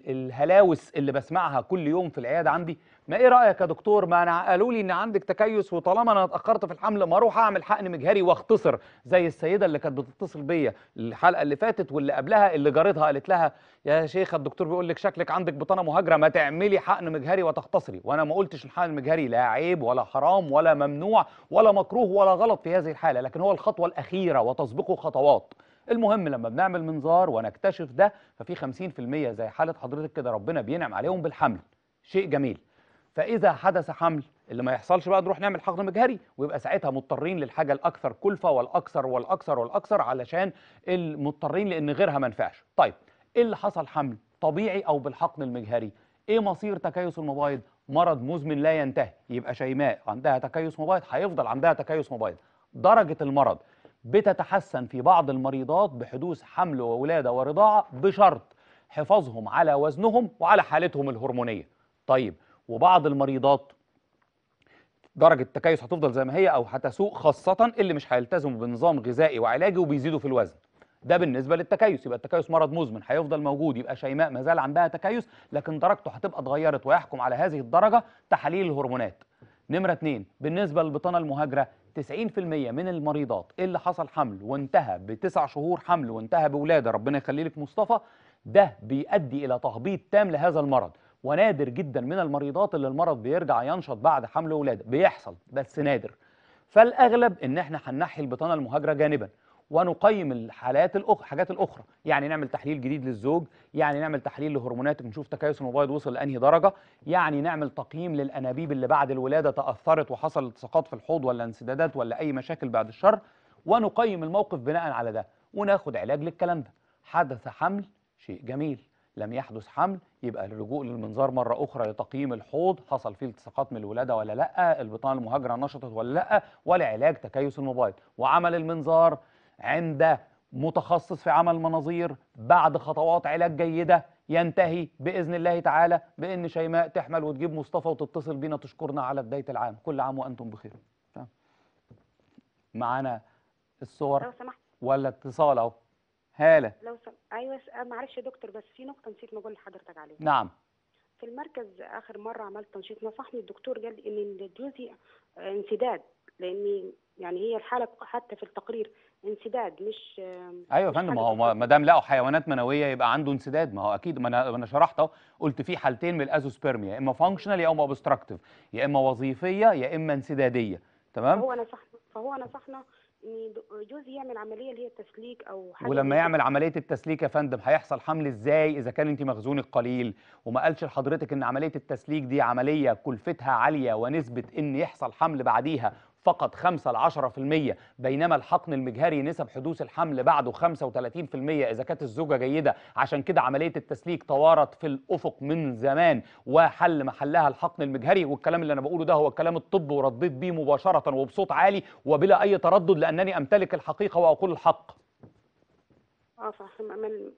الهلاوس اللي بسمعها كل يوم في العياده عندي ما ايه رايك يا دكتور ما انا قالوا لي ان عندك تكيس وطالما انا اتاخرت في الحمل ما اروح اعمل حقن مجهري واختصر زي السيده اللي كانت بتتصل بيا الحلقه اللي فاتت واللي قبلها اللي جارتها قالت لها يا شيخه الدكتور بيقول لك شكلك عندك بطانه مهاجره ما تعملي حقن مجهري وتختصري وانا ما قلتش الحقن المجهري لا عيب ولا حرام ولا ممنوع ولا مكروه ولا غلط في هذه الحاله لكن هو الخطوه الاخيره وتسبقه خطوات المهم لما بنعمل منظار ونكتشف ده ففي 50% زي حاله حضرتك كده ربنا بينعم عليهم بالحمل شيء جميل فاذا حدث حمل اللي ما يحصلش بقى نروح نعمل حقن مجهري ويبقى ساعتها مضطرين للحاجه الاكثر كلفه والاكثر والاكثر والاكثر علشان المضطرين لان غيرها ما نفعش طيب ايه اللي حصل حمل طبيعي او بالحقن المجهري ايه مصير تكيس المبايض مرض مزمن لا ينتهي يبقى شيماء عندها تكيس مبايض هيفضل عندها تكيس مبايض درجه المرض بتتحسن في بعض المريضات بحدوث حمل وولاده ورضاعه بشرط حفاظهم على وزنهم وعلى حالتهم الهرمونيه طيب وبعض المريضات درجة التكيس هتفضل زي ما هي أو هتسوء خاصة اللي مش هيلتزموا بنظام غذائي وعلاجي وبيزيدوا في الوزن ده بالنسبة للتكيس يبقى التكيس مرض مزمن هيفضل موجود يبقى شيماء ما زال عندها تكيس لكن درجته هتبقى اتغيرت ويحكم على هذه الدرجة تحاليل الهرمونات نمرة اتنين بالنسبة للبطانة المهاجرة 90% من المريضات اللي حصل حمل وانتهى بتسع شهور حمل وانتهى بولادة ربنا يخلي لك مصطفى ده بيؤدي إلى تهبيط تام لهذا المرض ونادر جدا من المريضات اللي المرض بيرجع ينشط بعد حمل ولاده بيحصل بس نادر فالاغلب ان احنا هننحي البطانه المهاجره جانبا ونقيم الحالات الاخرى حاجات الاخرى يعني نعمل تحليل جديد للزوج يعني نعمل تحليل لهرموناتك نشوف تكيس المبيض وصل لانهي درجه يعني نعمل تقييم للانابيب اللي بعد الولاده تاثرت وحصل التصاقات في الحوض ولا انسدادات ولا اي مشاكل بعد الشر ونقيم الموقف بناء على ده وناخد علاج للكلام ده حدث حمل شيء جميل لم يحدث حمل يبقى اللجوء للمنظار مرة أخرى لتقييم الحوض حصل فيه التصاقات من الولادة ولا لأ البطانة المهاجرة نشطت ولا لأ ولعلاج تكيس الموبايل وعمل المنظار عند متخصص في عمل مناظير بعد خطوات علاج جيدة ينتهي بإذن الله تعالى بإن شيماء تحمل وتجيب مصطفى وتتصل بينا تشكرنا على بداية العام كل عام وأنتم بخير معانا الصور ولا اتصال اهو هاله لو سم... ايوه معلش يا دكتور بس في نقطه نسيت ما اقول لحضرتك عليها نعم في المركز اخر مره عملت تنشيط نصحني الدكتور قال ان جوزي انسداد لان يعني هي الحاله حتى في التقرير انسداد مش ايوه يا فندم ما هو ما دام لقوا حيوانات منويه يبقى عنده انسداد ما هو اكيد ما انا انا شرحت اهو قلت في حالتين من الازوسبرميا يا اما فانكشنال يا اما ابستراكتيف يا اما وظيفيه يا اما انسداديه تمام هو نصحنا فهو نصحنا ان جوزي يعمل عمليه اللي هي التسليك او حاجه ولما يعمل عمليه التسليك يا فندم هيحصل حمل ازاي اذا كان انت مخزونك قليل وما قالش لحضرتك ان عمليه التسليك دي عمليه كلفتها عاليه ونسبه ان يحصل حمل بعديها فقط 5 ل 10% بينما الحقن المجهري نسب حدوث الحمل بعده 35% إذا كانت الزوجة جيدة عشان كده عملية التسليك توارت في الأفق من زمان وحل محلها الحقن المجهري والكلام اللي أنا بقوله ده هو الكلام الطبي ورديت بيه مباشرة وبصوت عالي وبلا أي تردد لأنني أمتلك الحقيقة وأقول الحق اه صح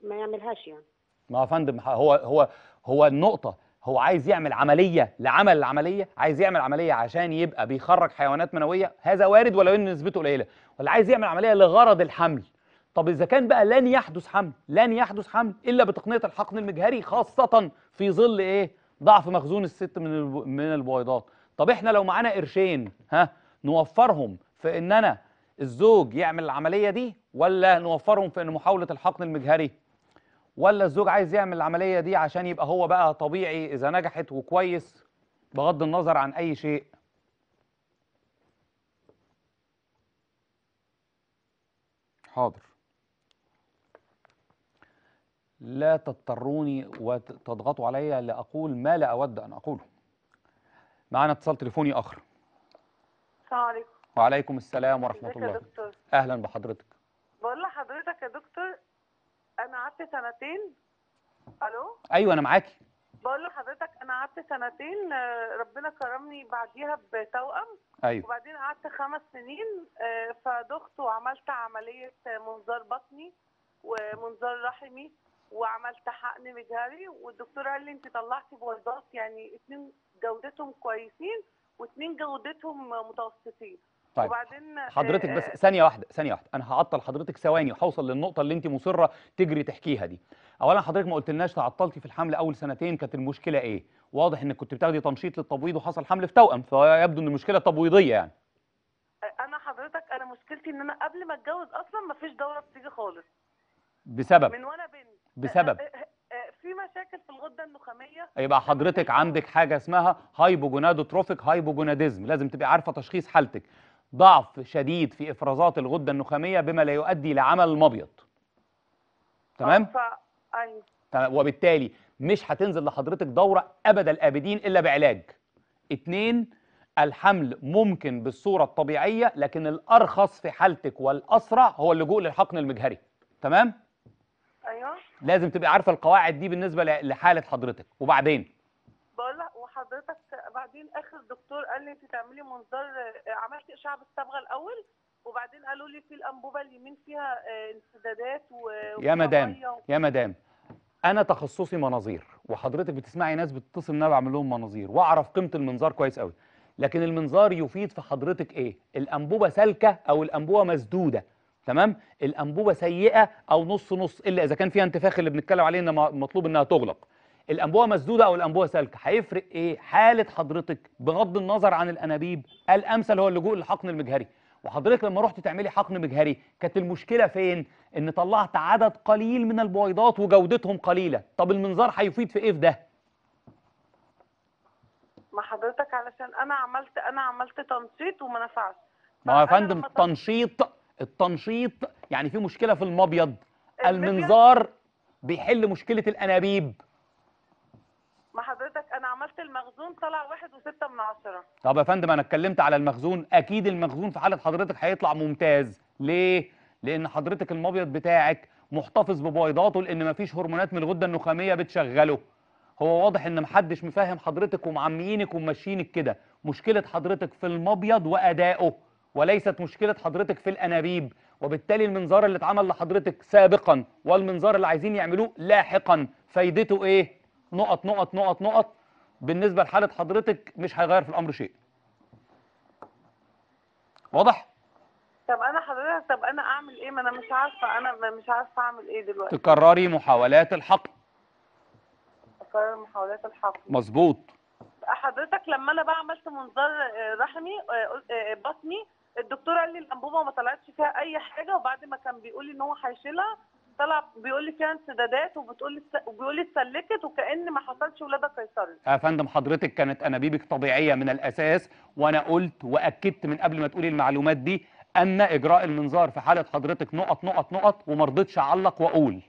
ما يعملهاش يعني ما يا فندم هو هو هو النقطة هو عايز يعمل عمليه لعمل العمليه عايز يعمل عمليه عشان يبقى بيخرج حيوانات منويه هذا وارد ولو ان نسبته قليله ولا عايز يعمل عمليه لغرض الحمل طب اذا كان بقى لن يحدث حمل لن يحدث حمل الا بتقنيه الحقن المجهري خاصه في ظل ايه ضعف مخزون الست من من البويضات طب احنا لو معانا قرشين ها نوفرهم في ان انا الزوج يعمل العمليه دي ولا نوفرهم في ان محاوله الحقن المجهري ولا الزوج عايز يعمل العملية دي عشان يبقى هو بقى طبيعي إذا نجحت وكويس بغض النظر عن أي شيء حاضر لا تضطروني وتضغطوا علي لأقول ما لا أود أن أقوله معنا اتصال تليفوني آخر السلام عليكم وعليكم السلام ورحمة الله دكتور. أهلا بحضرتك بقول لحضرتك يا دكتور انا قعدت سنتين الو ايوه انا معاكي بقول لحضرتك انا قعدت سنتين آه، ربنا كرمني بعديها بتوأم ايوه وبعدين قعدت خمس سنين آه، فدخت وعملت عمليه منظار بطني ومنظار رحمي وعملت حقن مجهري والدكتور قال لي انت طلعتي بويضات يعني اتنين جودتهم كويسين واتنين جودتهم متوسطين طيب وبعدين حضرتك بس آه، آه. ثانيه واحده ثانيه واحده انا هعطل حضرتك ثواني وهوصل للنقطه اللي انت مصره تجري تحكيها دي اولا حضرتك ما قلتلناش تعطلتي في الحمل اول سنتين كانت المشكله ايه واضح انك كنت بتاخدي تنشيط للتبويض وحصل حمل في توأم فيبدو ان المشكله تبويضيه يعني آه، انا حضرتك انا مشكلتي ان انا قبل ما اتجوز اصلا ما فيش دوره بتيجي خالص بسبب من وانا بنت بسبب في مشاكل في الغده النخاميه يبقى حضرتك عندك حاجه اسمها هايبوجونادوتروفيك هايبوجوناديزم لازم تبقي عارفه تشخيص حالتك ضعف شديد في افرازات الغده النخاميه بما لا يؤدي لعمل المبيض أيوه. تمام وبالتالي مش هتنزل لحضرتك دوره ابدا الابدين الا بعلاج اتنين الحمل ممكن بالصوره الطبيعيه لكن الارخص في حالتك والاسرع هو اللجوء للحقن المجهري تمام ايوه لازم تبقى عارفه القواعد دي بالنسبه لحاله حضرتك وبعدين بقول وحضرتك وبعدين اخر دكتور قال لي انت تعملي منظار آه، عملت اشعه بالصبغه الاول وبعدين قالوا لي في الانبوبه اليمين فيها آه، انسدادات و يا مدام يا مدام انا تخصصي مناظير وحضرتك بتسمعي ناس بتتصل ان انا بعمل لهم مناظير واعرف قيمه المنظار كويس قوي لكن المنظار يفيد في حضرتك ايه الانبوبه سالكه او الانبوبه مسدوده تمام الانبوبه سيئه او نص نص الا اذا كان فيها انتفاخ اللي بنتكلم عليه ان مطلوب انها تغلق الانبوبه مسدوده او الانبوبه سالكه هيفرق ايه حاله حضرتك بغض النظر عن الانابيب الامثل هو اللجوء للحقن المجهري وحضرتك لما رحت تعملي حقن مجهري كانت المشكله فين ان طلعت عدد قليل من البويضات وجودتهم قليله طب المنظار هيفيد في ايه في ده ما حضرتك علشان انا عملت انا عملت تنشيط وما نفعش ما هو يا فندم التنشيط التنشيط يعني في مشكله في المبيض المنظار بيحل مشكله الانابيب ما حضرتك انا عملت المخزون طلع واحد وستة من عشرة طب يا فندم انا اتكلمت على المخزون اكيد المخزون في حاله حضرتك هيطلع ممتاز ليه لان حضرتك المبيض بتاعك محتفظ ببيضاته لان مفيش هرمونات من الغده النخاميه بتشغله هو واضح ان محدش مفهم حضرتك ومعميينك وماشيينك كده مشكله حضرتك في المبيض وادائه وليست مشكله حضرتك في الانابيب وبالتالي المنظار اللي اتعمل لحضرتك سابقا والمنظار اللي عايزين يعملوه لاحقا فايدته ايه نقط نقط نقط نقط بالنسبه لحاله حضرتك مش هيغير في الامر شيء واضح طب انا حضرتك طب انا اعمل ايه ما انا مش عارفه انا مش عارفه اعمل ايه دلوقتي تكرري محاولات الحقن تكرر محاولات الحقن مظبوط حضرتك لما انا بقى عملت منظار آه، رحمي آه، آه، بطني الدكتور قال لي الانبوبه ما طلعتش فيها اي حاجه وبعد ما كان بيقول لي ان هو هيشيلها طلع بيقول لي فيها انسدادات وبتقول لي وبيقول لي اتسلكت وكان ما حصلش ولاده قيصري. يا فندم حضرتك كانت انابيبك طبيعيه من الاساس وانا قلت واكدت من قبل ما تقولي المعلومات دي ان اجراء المنظار في حاله حضرتك نقط نقط نقط وما رضيتش اعلق واقول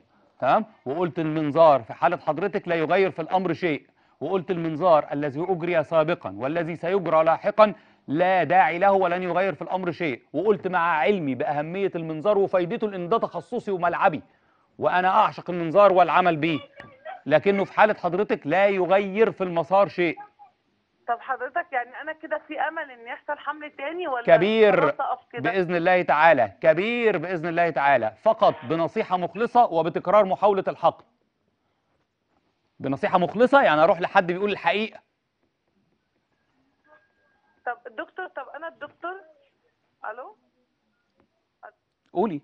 تمام وقلت المنظار في حاله حضرتك لا يغير في الامر شيء وقلت المنظار الذي اجري سابقا والذي سيجرى لاحقا لا داعي له ولن يغير في الامر شيء وقلت مع علمي باهميه المنظار وفائدته لان ده تخصصي وملعبي وأنا أعشق المنظار والعمل به لكنه في حالة حضرتك لا يغير في المسار شيء طب حضرتك يعني أنا كده في أمل إن يحصل حمل تاني ولا كبير بإذن الله تعالى كبير بإذن الله تعالى فقط بنصيحة مخلصة وبتكرار محاولة الحق بنصيحة مخلصة يعني أروح لحد بيقول الحقيقة طب دكتور طب أنا الدكتور ألو قولي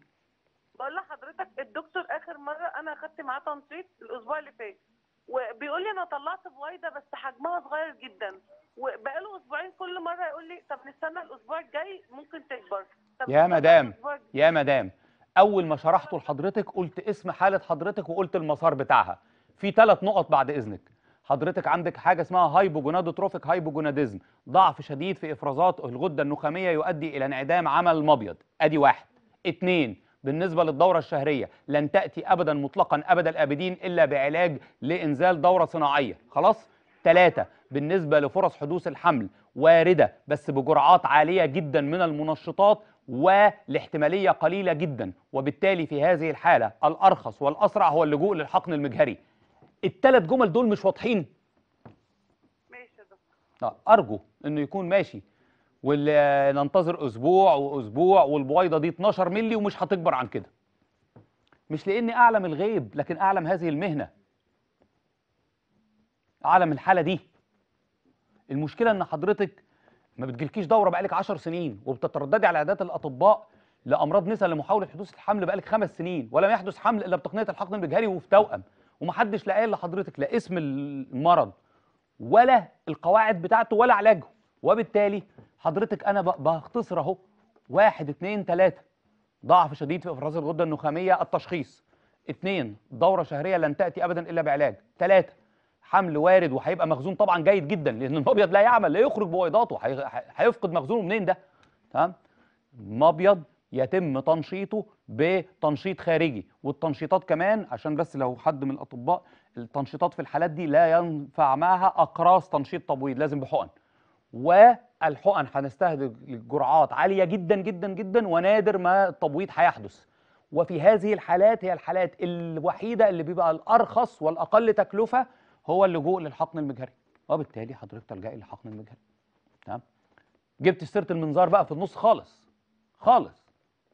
بقول لحضرتك الدكتور اخر مره انا اخدت معاه تنشيط الاسبوع اللي فات وبيقول لي انا طلعت بويضه بس حجمها صغير جدا وبقاله اسبوعين كل مره يقول لي طب نستنى الاسبوع الجاي ممكن تكبر طب يا مدام يا مدام اول ما شرحته لحضرتك قلت اسم حاله حضرتك وقلت المسار بتاعها في ثلاث نقط بعد اذنك حضرتك عندك حاجه اسمها هايبوجونادوتروفيك هايبوجوناديزم ضعف شديد في افرازات الغده النخاميه يؤدي الى انعدام عمل المبيض ادي واحد اتنين بالنسبة للدورة الشهرية لن تأتي أبدا مطلقا أبدا الأبدين إلا بعلاج لإنزال دورة صناعية خلاص؟ ثلاثة بالنسبة لفرص حدوث الحمل واردة بس بجرعات عالية جدا من المنشطات والاحتمالية قليلة جدا وبالتالي في هذه الحالة الأرخص والأسرع هو اللجوء للحقن المجهري الثلاث جمل دول مش واضحين؟ ماشي يا دكتور أرجو أنه يكون ماشي واللي ننتظر اسبوع واسبوع والبويضه دي 12 مللي ومش هتكبر عن كده مش لاني اعلم الغيب لكن اعلم هذه المهنه اعلم الحاله دي المشكله ان حضرتك ما بتجيلكيش دوره بقالك 10 سنين وبتترددي على عيادات الاطباء لامراض نساء لمحاوله حدوث الحمل بقالك خمس سنين ولم يحدث حمل الا بتقنيه الحقن الجهري وفي توأم ومحدش لا لحضرتك لا اسم المرض ولا القواعد بتاعته ولا علاجه وبالتالي حضرتك انا بختصر اهو واحد اثنين ثلاثة ضعف شديد في افراز الغده النخاميه التشخيص اثنين دوره شهريه لن تاتي ابدا الا بعلاج ثلاثة حمل وارد وهيبقى مخزون طبعا جيد جدا لان المبيض لا يعمل لا يخرج بويضاته هيفقد مخزونه منين ده تمام مبيض يتم تنشيطه بتنشيط خارجي والتنشيطات كمان عشان بس لو حد من الاطباء التنشيطات في الحالات دي لا ينفع معها اقراص تنشيط تبويض لازم بحقن و الحقن هنستهلك جرعات عاليه جدا جدا جدا ونادر ما التبويض هيحدث وفي هذه الحالات هي الحالات الوحيده اللي بيبقى الارخص والاقل تكلفه هو اللجوء للحقن المجهري وبالتالي حضرتك تلجأ للحقن المجهري تمام جبت سيره المنظار بقى في النص خالص خالص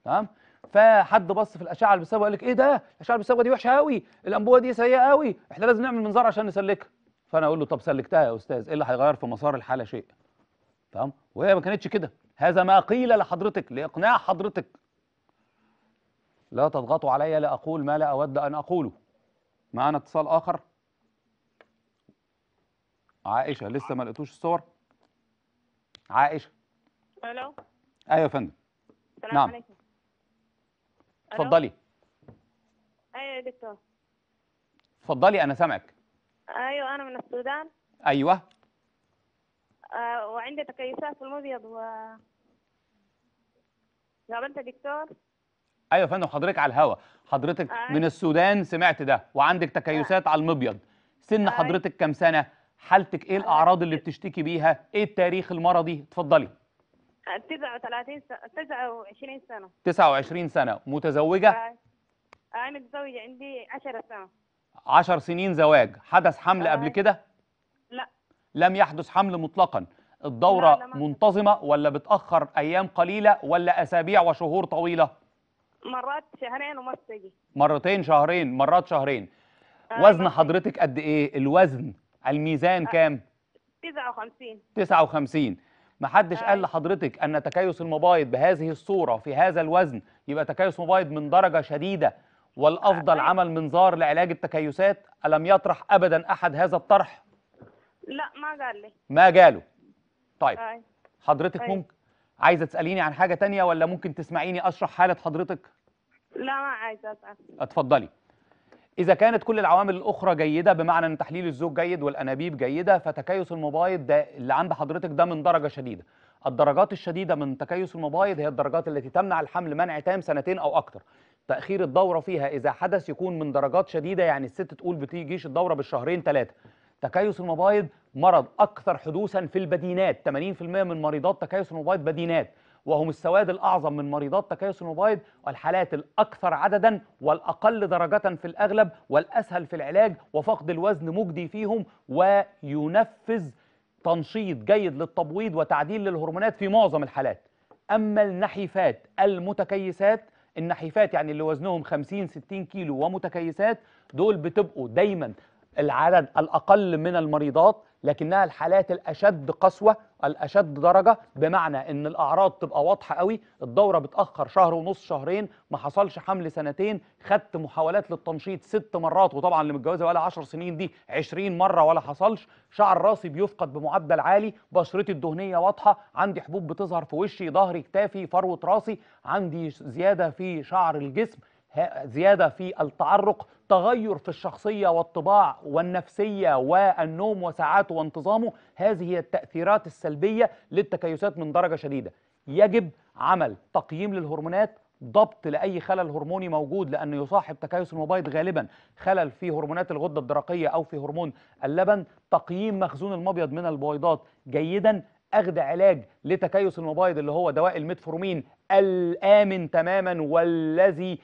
تمام فحد بص في الاشعه اللي البسيبه قال لك ايه ده الاشعه البسيبه دي وحشه قوي الانبوبه دي سيئه قوي احنا لازم نعمل منظار عشان نسلكها فانا اقول له طب سلكتها يا استاذ ايه اللي هيغير في مسار الحاله شيء تمام وهي ما كانتش كده هذا ما قيل لحضرتك لاقناع حضرتك لا تضغطوا علي لاقول ما لا اود ان اقوله معانا اتصال اخر عائشه لسه ما لقيتوش الصور عائشه الو ايوه يا فندم السلام نعم. عليكم اتفضلي ايوه يا دكتور اتفضلي انا سامعك ايوه انا من السودان ايوه آه، وعندي تكيسات في المبيض و يا دكتور ايوه يا فندم حضرتك على الهوا حضرتك آه. من السودان سمعت ده وعندك تكيسات آه. على المبيض سن آه. حضرتك كم سنه حالتك ايه آه. الاعراض اللي بتشتكي بيها ايه التاريخ المرضي اتفضلي 39 آه، 29 سنه 29 سنه متزوجه آه. انا متزوجه عندي 10 سنه 10 سنين زواج حدث حمل آه. قبل كده لم يحدث حمل مطلقا الدورة منتظمة ولا بتأخر أيام قليلة ولا أسابيع وشهور طويلة مرات شهرين ومرات تيجي مرتين شهرين مرات شهرين آه وزن حضرتك قد إيه الوزن الميزان آه كام 59 59 محدش آه. قال لحضرتك أن تكيس المبايض بهذه الصورة في هذا الوزن يبقى تكيس مبايض من درجة شديدة والأفضل آه. عمل منظار لعلاج التكيسات ألم يطرح أبدا أحد هذا الطرح لا ما قال لي ما قاله طيب أي. حضرتك أي. ممكن عايزه تساليني عن حاجه تانية ولا ممكن تسمعيني اشرح حاله حضرتك لا ما عايزه اسال اتفضلي إذا كانت كل العوامل الأخرى جيدة بمعنى أن تحليل الزوج جيد والأنابيب جيدة فتكيس المبايض ده اللي عند حضرتك ده من درجة شديدة. الدرجات الشديدة من تكيس المبايض هي الدرجات التي تمنع الحمل منع تام سنتين أو أكثر. تأخير الدورة فيها إذا حدث يكون من درجات شديدة يعني الست تقول بتيجيش الدورة بالشهرين ثلاثة. تكيس المبايض مرض أكثر حدوثا في البدينات 80% من مريضات تكيس المبايض بدينات وهم السواد الأعظم من مريضات تكيس المبايض والحالات الأكثر عددا والأقل درجة في الأغلب والأسهل في العلاج وفقد الوزن مجدي فيهم وينفذ تنشيط جيد للتبويض وتعديل للهرمونات في معظم الحالات أما النحيفات المتكيسات النحيفات يعني اللي وزنهم 50 60 كيلو ومتكيسات دول بتبقوا دايما العدد الأقل من المريضات لكنها الحالات الأشد قسوة الأشد درجة بمعنى أن الأعراض تبقى واضحة قوي الدورة بتأخر شهر ونص شهرين ما حصلش حمل سنتين خدت محاولات للتنشيط ست مرات وطبعا اللي متجوزة بقى عشر 10 سنين دي 20 مرة ولا حصلش شعر راسي بيفقد بمعدل عالي بشرتي الدهنية واضحة عندي حبوب بتظهر في وشي ظهري كتافي فروة راسي عندي زيادة في شعر الجسم زيادة في التعرق تغير في الشخصية والطباع والنفسية والنوم وساعاته وانتظامه هذه هي التأثيرات السلبية للتكيسات من درجة شديدة يجب عمل تقييم للهرمونات ضبط لأي خلل هرموني موجود لأنه يصاحب تكيس المبيض غالبا خلل في هرمونات الغدة الدرقية أو في هرمون اللبن تقييم مخزون المبيض من البويضات جيدا أخذ علاج لتكيس المبيض اللي هو دواء الميتفورمين الآمن تماما والذي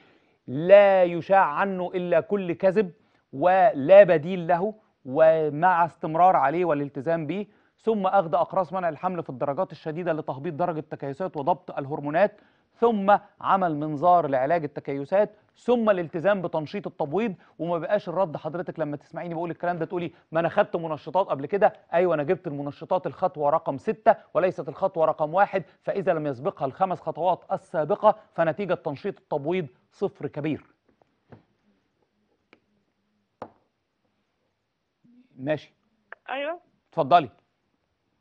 لا يشاع عنه إلا كل كذب ولا بديل له ومع استمرار عليه والالتزام به ثم أخذ أقراص منع الحمل في الدرجات الشديدة لتهبيط درجة التكيسات وضبط الهرمونات ثم عمل منظار لعلاج التكيسات ثم الالتزام بتنشيط التبويض وما بقاش الرد حضرتك لما تسمعيني بقول الكلام ده تقولي ما انا خدت منشطات قبل كده ايوه انا جبت المنشطات الخطوه رقم سته وليست الخطوه رقم واحد فاذا لم يسبقها الخمس خطوات السابقه فنتيجه تنشيط التبويض صفر كبير ماشي ايوه اتفضلي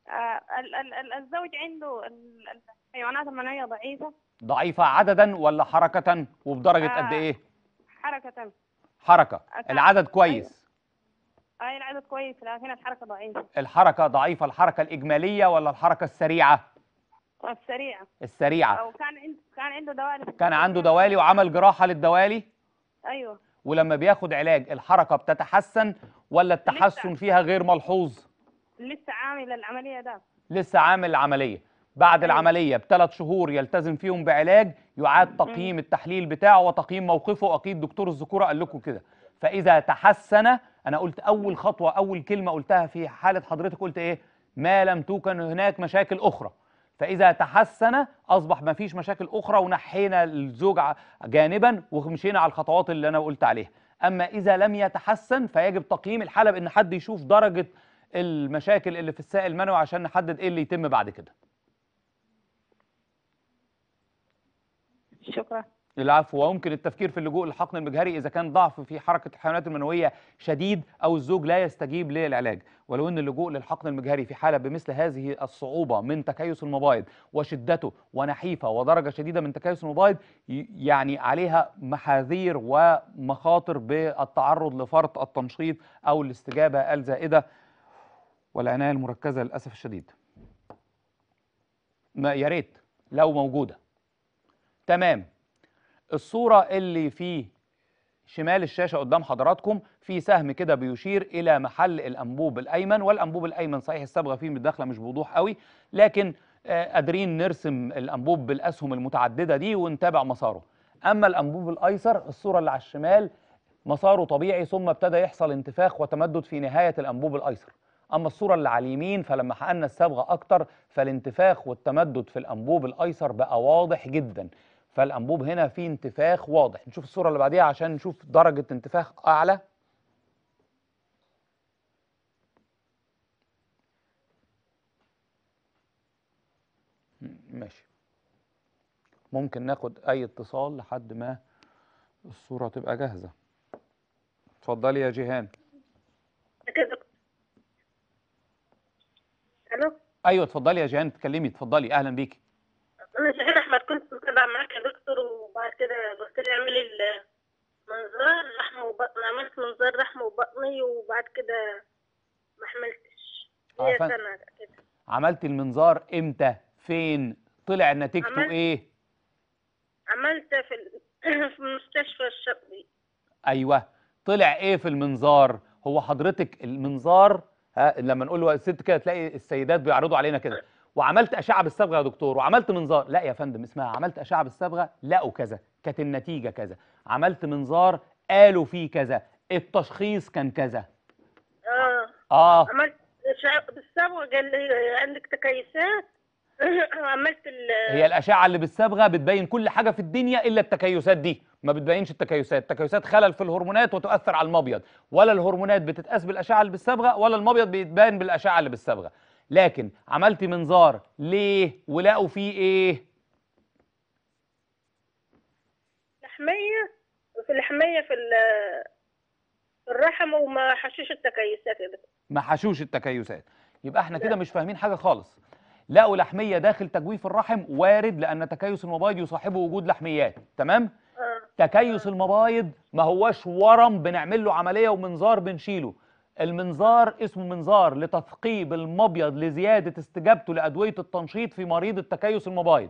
آه الزوج عنده الحيوانات المنويه ضعيفه ضعيفة عددا ولا حركة وبدرجة آه قد إيه؟ حركة حركة العدد كويس أي آه العدد كويس لكن الحركة ضعيفة الحركة ضعيفة الحركة الإجمالية ولا الحركة السريعة؟ السريعة السريعة أو كان عنده كان عنده دوالي كان عنده دوالي وعمل جراحة للدوالي؟ أيوه ولما بياخد علاج الحركة بتتحسن ولا التحسن لسه. فيها غير ملحوظ؟ لسه عامل العملية ده لسه عامل العملية بعد أيوة. العملية بثلاث شهور يلتزم فيهم بعلاج يعاد تقييم التحليل بتاعه وتقييم موقفه أكيد دكتور الذكورة قال لكم كده فإذا تحسن أنا قلت أول خطوة أول كلمة قلتها في حالة حضرتك قلت إيه ما لم توكن هناك مشاكل أخرى فإذا تحسن أصبح ما فيش مشاكل أخرى ونحينا الزوج جانبا ومشينا على الخطوات اللي أنا قلت عليها أما إذا لم يتحسن فيجب تقييم الحالة بأن حد يشوف درجة المشاكل اللي في السائل المنوي عشان نحدد إيه اللي يتم بعد كده شكرا العفو ويمكن التفكير في اللجوء للحقن المجهري إذا كان ضعف في حركة الحيوانات المنوية شديد أو الزوج لا يستجيب للعلاج ولو أن اللجوء للحقن المجهري في حالة بمثل هذه الصعوبة من تكيس المبايض وشدته ونحيفة ودرجة شديدة من تكيس المبايض يعني عليها محاذير ومخاطر بالتعرض لفرط التنشيط أو الاستجابة الزائدة والعناية المركزة للأسف الشديد ما يا ريت لو موجوده تمام الصورة اللي في شمال الشاشة قدام حضراتكم في سهم كده بيشير إلى محل الأنبوب الأيمن والأنبوب الأيمن صحيح الصبغة فيه متداخلة مش بوضوح قوي لكن آه، قادرين نرسم الأنبوب بالأسهم المتعددة دي ونتابع مساره أما الأنبوب الأيسر الصورة اللي على الشمال مساره طبيعي ثم ابتدى يحصل انتفاخ وتمدد في نهاية الأنبوب الأيسر أما الصورة اللي على اليمين فلما حقنا الصبغة أكتر فالانتفاخ والتمدد في الأنبوب الأيسر بقى واضح جدا فالانبوب هنا فيه انتفاخ واضح نشوف الصوره اللي بعديها عشان نشوف درجه انتفاخ اعلى ماشي ممكن ناخد اي اتصال لحد ما الصوره تبقى جاهزه اتفضلي يا جيهان الو ايوه اتفضلي يا جيهان اتكلمي اتفضلي اهلا بيكي انا شاهين احمد كنت متابعه معاك يا دكتور وبعد كده قلت لي اعملي منظار رحمه وبطن عملت منظار رحمه وبطني وبعد كده ما حملتش آه، هي سنه كده عملت المنظار امتى فين طلع نتيجته عملت... ايه عملت في في المستشفى الشرقي ايوه طلع ايه في المنظار هو حضرتك المنظار ها لما نقول له ست كده تلاقي السيدات بيعرضوا علينا كده وعملت اشعه بالصبغه يا دكتور وعملت منظار لا يا فندم اسمها عملت اشعه بالصبغه لقوا كذا كانت النتيجه كذا عملت منظار قالوا فيه كذا التشخيص كان كذا اه اه عملت بالصبغه قال لي عندك تكيسات عملت ال هي الاشعه اللي بالصبغه بتبين كل حاجه في الدنيا الا التكيسات دي ما بتبينش التكيسات التكيسات خلل في الهرمونات وتؤثر على المبيض ولا الهرمونات بتتقاس بالاشعه اللي بالصبغه ولا المبيض بيتبان بالاشعه اللي بالصبغه لكن عملت منظار ليه ولقوا فيه ايه لحميه في اللحميه في الرحم وما حشوش التكيسات ما حشوش التكيسات يبقى احنا كده مش فاهمين حاجه خالص لقوا لحميه داخل تجويف الرحم وارد لان تكيس المبايض يصاحبه وجود لحميات تمام آه. تكيس المبايض ما هواش ورم بنعمل له عمليه ومنظار بنشيله المنظار اسمه منظار لتثقيب المبيض لزيادة استجابته لأدوية التنشيط في مريض التكيس المبايض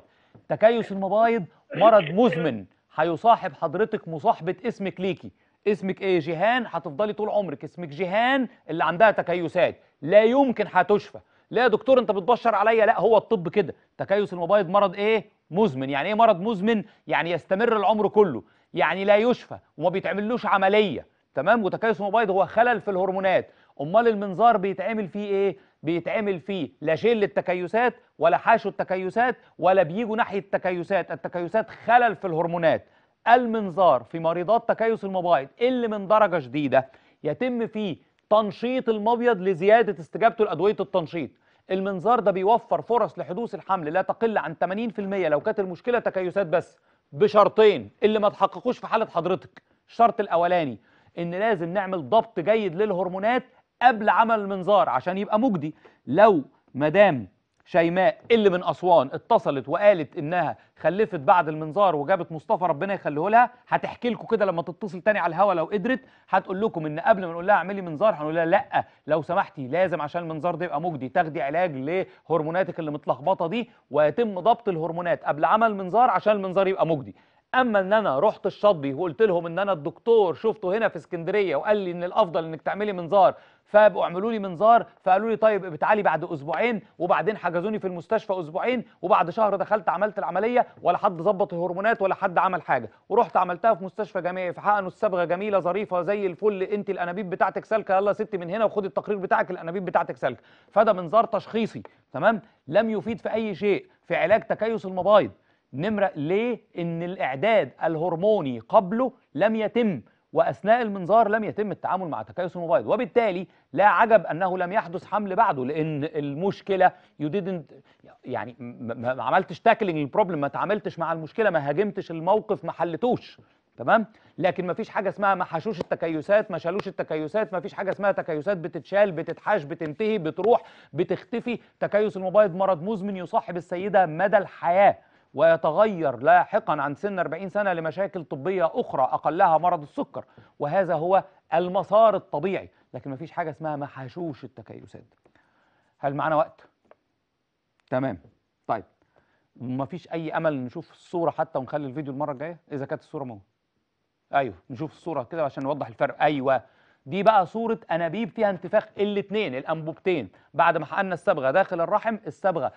تكيس المبايض مرض مزمن هيصاحب حضرتك مصاحبة اسمك ليكي اسمك ايه جيهان هتفضلي طول عمرك اسمك جيهان اللي عندها تكيسات لا يمكن هتشفى لا يا دكتور انت بتبشر عليا لا هو الطب كده تكيس المبايض مرض ايه مزمن يعني ايه مرض مزمن يعني يستمر العمر كله يعني لا يشفى وما بيتعملوش عمليه تمام وتكيس المبايض هو خلل في الهرمونات امال المنظار بيتعمل فيه ايه بيتعمل فيه لا شل التكيسات ولا حاشو التكيسات ولا بيجوا ناحيه التكيسات التكيسات خلل في الهرمونات المنظار في مريضات تكيس المبايض اللي من درجه شديده يتم فيه تنشيط المبيض لزياده استجابته لادويه التنشيط المنظار ده بيوفر فرص لحدوث الحمل لا تقل عن 80% لو كانت المشكله تكيسات بس بشرطين اللي ما تحققوش في حاله حضرتك الشرط الاولاني ان لازم نعمل ضبط جيد للهرمونات قبل عمل المنظار عشان يبقى مجدي لو مدام شيماء اللي من اسوان اتصلت وقالت انها خلفت بعد المنظار وجابت مصطفى ربنا يخليه لها هتحكي لكم كده لما تتصل تاني على الهوا لو قدرت هتقول لكم ان قبل ما نقول لها اعملي منظار هنقول لها لا لو سمحتي لازم عشان المنظار ده يبقى مجدي تاخدي علاج لهرموناتك اللي متلخبطه دي ويتم ضبط الهرمونات قبل عمل المنظار عشان المنظار يبقى مجدي اما ان انا رحت الشاطبي وقلت لهم ان انا الدكتور شفته هنا في اسكندريه وقال لي ان الافضل انك تعملي منظار فبقوا اعملوا لي منظار فقالوا لي طيب بتعالي بعد اسبوعين وبعدين حجزوني في المستشفى اسبوعين وبعد شهر دخلت عملت العمليه ولا حد ظبط الهرمونات ولا حد عمل حاجه ورحت عملتها في مستشفى جامعي فحقنوا الصبغه جميله ظريفه زي الفل انت الانابيب بتاعتك سالكه يلا ستي من هنا وخدي التقرير بتاعك الانابيب بتاعتك سالكه فده منظار تشخيصي تمام لم يفيد في اي شيء في علاج تكيس المبايض نمرة ليه؟ إن الإعداد الهرموني قبله لم يتم وأثناء المنظار لم يتم التعامل مع تكيس المبيض وبالتالي لا عجب أنه لم يحدث حمل بعده لأن المشكلة يو يعني ما عملتش تاكلينج البروبلم ما تعاملتش مع المشكلة ما هاجمتش الموقف ما حلتوش تمام لكن ما فيش حاجه اسمها ما حشوش التكيسات ما شالوش التكيسات ما فيش حاجه اسمها تكيسات بتتشال بتتحاش بتنتهي بتروح بتختفي تكيس المبيض مرض مزمن يصاحب السيده مدى الحياه ويتغير لاحقا عن سن 40 سنة لمشاكل طبية أخرى أقلها مرض السكر وهذا هو المسار الطبيعي لكن مفيش حاجة اسمها محشوش التكيسات هل معانا وقت؟ تمام طيب مفيش أي أمل نشوف الصورة حتى ونخلي الفيديو المرة الجاية إذا كانت الصورة موجودة أيوه نشوف الصورة كده عشان نوضح الفرق أيوه دي بقى صورة أنابيب فيها انتفاخ الاثنين الأنبوبتين بعد ما حقنا الصبغة داخل الرحم الصبغة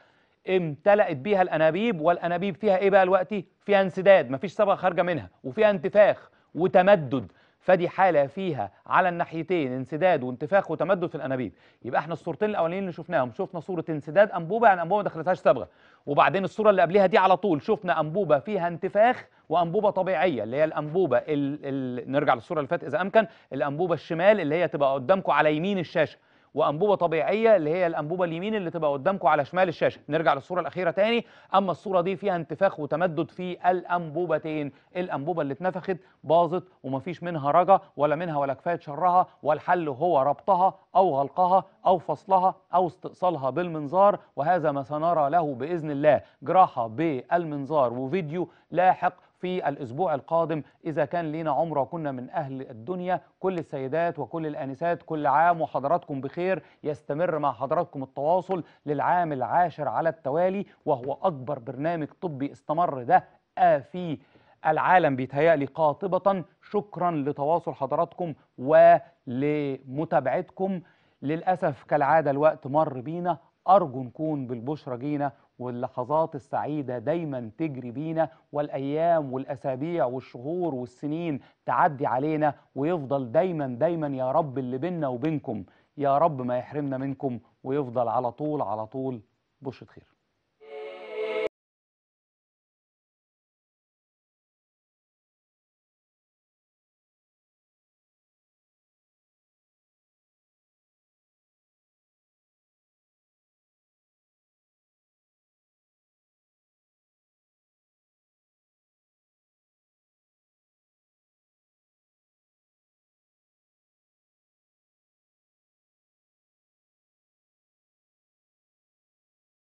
امتلأت بيها الأنابيب والأنابيب فيها إيه بقى الوقت؟ فيها انسداد مفيش صبغة خارجة منها وفيها انتفاخ وتمدد فدي حالة فيها على الناحيتين انسداد وانتفاخ وتمدد في الأنابيب يبقى احنا الصورتين الأولانيين اللي شفناهم شفنا صورة انسداد أنبوبة يعني أنبوبة ما دخلتهاش صبغة وبعدين الصورة اللي قبلها دي على طول شفنا أنبوبة فيها انتفاخ وأنبوبة طبيعية اللي هي الأنبوبة ال... ال... نرجع للصورة اللي فاتت إذا أمكن الأنبوبة الشمال اللي هي تبقى قدامكم على يمين الشاشة وانبوبه طبيعيه اللي هي الانبوبه اليمين اللي تبقى قدامكم على شمال الشاشه نرجع للصوره الاخيره تاني اما الصوره دي فيها انتفاخ وتمدد في الانبوبتين الانبوبه اللي اتنفخت باظت ومفيش منها رجا ولا منها ولا كفايه شرها والحل هو ربطها او غلقها او فصلها او استئصالها بالمنظار وهذا ما سنرى له باذن الله جراحه بالمنظار وفيديو لاحق في الأسبوع القادم إذا كان لينا عمرة كنا من أهل الدنيا كل السيدات وكل الآنسات كل عام وحضراتكم بخير يستمر مع حضراتكم التواصل للعام العاشر على التوالي وهو أكبر برنامج طبي استمر ده آه، في العالم بيتهيألي قاطبة شكرا لتواصل حضراتكم ولمتابعتكم للأسف كالعادة الوقت مر بينا أرجو نكون بالبشرة جينا واللحظات السعيدة دايما تجري بينا والأيام والأسابيع والشهور والسنين تعدي علينا ويفضل دايما دايما يا رب اللي بينا وبينكم يا رب ما يحرمنا منكم ويفضل على طول على طول بشرة خير